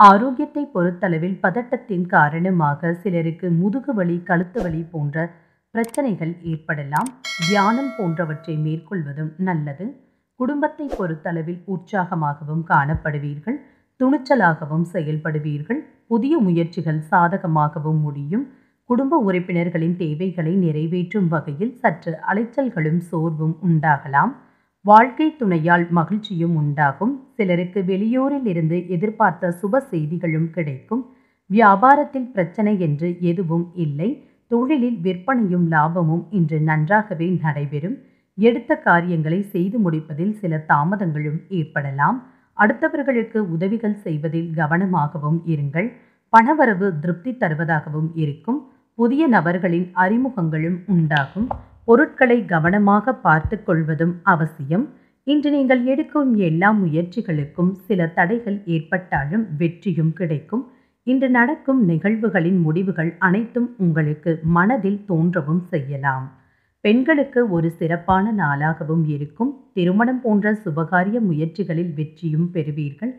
ஆரோக்கியத்தை பொறுத்தளவில் பதட்டத்தின் காரணமாக சிலருக்கு முதுகு வலி கழுத்து வலி போன்ற பிரச்சனைகள் ஏற்படலாம் தியானம் போன்றவற்றை மேற்கொள்வதும் நல்லது குடும்பத்தை பொறுத்தளவில் உற்சாகமாகவும் காணப்படுவீர்கள் துணிச்சலாகவும் செயல்படுவீர்கள் புதிய முயற்சிகள் சாதகமாகவும் முடியும் குடும்ப உறுப்பினர்களின் தேவைகளை நிறைவேற்றும் வகையில் சற்று அலைச்சல்களும் சோர்வும் உண்டாகலாம் வாழ்க்கை துணையால் மகிழ்ச்சியும் உண்டாகும் சிலருக்கு வெளியூரில் இருந்து எதிர்பார்த்த சுப செய்திகளும் கிடைக்கும் வியாபாரத்தில் பிரச்சனை என்று எதுவும் இல்லை தொழிலில் விற்பனையும் லாபமும் இன்று நன்றாகவே நடைபெறும் எடுத்த காரியங்களை செய்து முடிப்பதில் சில தாமதங்களும் ஏற்படலாம் அடுத்தவர்களுக்கு உதவிகள் செய்வதில் கவனமாகவும் இருங்கள் பணவரவு திருப்தி தருவதாகவும் இருக்கும் புதிய நபர்களின் அறிமுகங்களும் உண்டாகும் பொருட்களை கவனமாக பார்த்து கொள்வதும் அவசியம் இன்று நீங்கள் எடுக்கும் எல்லா முயற்சிகளுக்கும் சில தடைகள் ஏற்பட்டாலும் வெற்றியும் கிடைக்கும் இன்று நடக்கும் நிகழ்வுகளின் முடிவுகள் அனைத்தும் உங்களுக்கு மனதில் தோன்றவும் செய்யலாம் பெண்களுக்கு ஒரு சிறப்பான நாளாகவும் இருக்கும் திருமணம் போன்ற சுபகாரிய முயற்சிகளில் வெற்றியும் பெறுவீர்கள்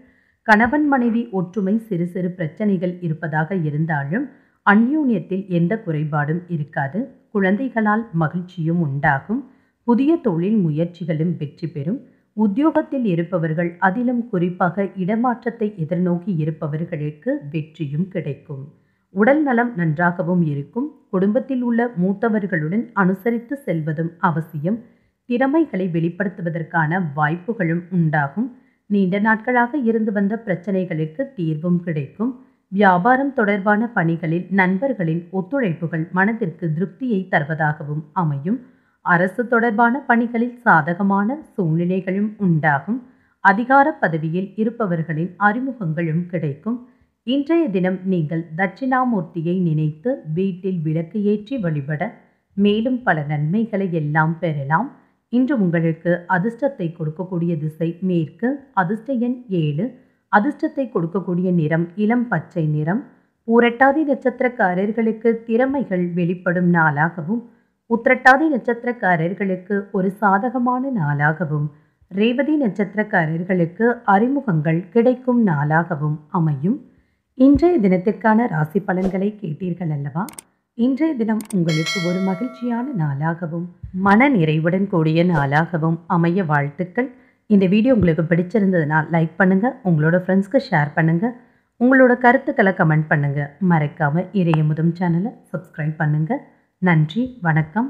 கணவன் மனைவி ஒற்றுமை சிறு சிறு பிரச்சனைகள் இருப்பதாக இருந்தாலும் அந்யூன்யத்தில் எந்த குறைபாடும் இருக்காது குழந்தைகளால் மகிழ்ச்சியும் உண்டாகும் புதிய தொழில் முயற்சிகளும் வெற்றி பெறும் உத்தியோகத்தில் இருப்பவர்கள் அதிலும் குறிப்பாக இடமாற்றத்தை எதிர்நோக்கி இருப்பவர்களுக்கு வெற்றியும் கிடைக்கும் உடல் நலம் நன்றாகவும் இருக்கும் குடும்பத்தில் உள்ள மூத்தவர்களுடன் அனுசரித்து செல்வதும் அவசியம் திறமைகளை வெளிப்படுத்துவதற்கான வாய்ப்புகளும் உண்டாகும் நீண்ட நாட்களாக இருந்து வந்த பிரச்சனைகளுக்கு தீர்வும் கிடைக்கும் வியாபாரம் தொடர்பான பணிகளில் நண்பர்களின் ஒத்துழைப்புகள் மனதிற்கு திருப்தியை தருவதாகவும் அமையும் அரசு தொடர்பான பணிகளில் சாதகமான சூழ்நிலைகளும் உண்டாகும் அதிகார பதவியில் இருப்பவர்களின் அறிமுகங்களும் கிடைக்கும் இன்றைய தினம் நீங்கள் தட்சிணாமூர்த்தியை நினைத்து வீட்டில் விளக்கு ஏற்றி வழிபட மேலும் பல நன்மைகளை எல்லாம் பெறலாம் இன்று உங்களுக்கு அதிர்ஷ்டத்தை கொடுக்கக்கூடிய திசை மேற்கு அதிர்ஷ்ட எண் ஏழு அதிர்ஷ்டத்தை கொடுக்கக்கூடிய நிறம் இளம் பச்சை நிறம் ஊரட்டாதி நட்சத்திரக்காரர்களுக்கு திறமைகள் வெளிப்படும் நாளாகவும் உத்திரட்டாதி நட்சத்திரக்காரர்களுக்கு ஒரு சாதகமான நாளாகவும் ரேவதி நட்சத்திரக்காரர்களுக்கு அறிமுகங்கள் கிடைக்கும் நாளாகவும் அமையும் இன்றைய தினத்திற்கான ராசி பலன்களை கேட்டீர்கள் அல்லவா இன்றைய தினம் உங்களுக்கு ஒரு மகிழ்ச்சியான நாளாகவும் மன நிறைவுடன் கூடிய நாளாகவும் அமைய வாழ்த்துக்கள் இந்த வீடியோ உங்களுக்கு பிடிச்சிருந்ததுனால் லைக் பண்ணுங்கள் உங்களோட ஃப்ரெண்ட்ஸ்க்கு ஷேர் பண்ணுங்கள் உங்களோட கருத்துக்களை கமெண்ட் பண்ணுங்கள் மறைக்காமல் இறைய முதம் சேனலை சப்ஸ்கிரைப் பண்ணுங்கள் நன்றி வணக்கம்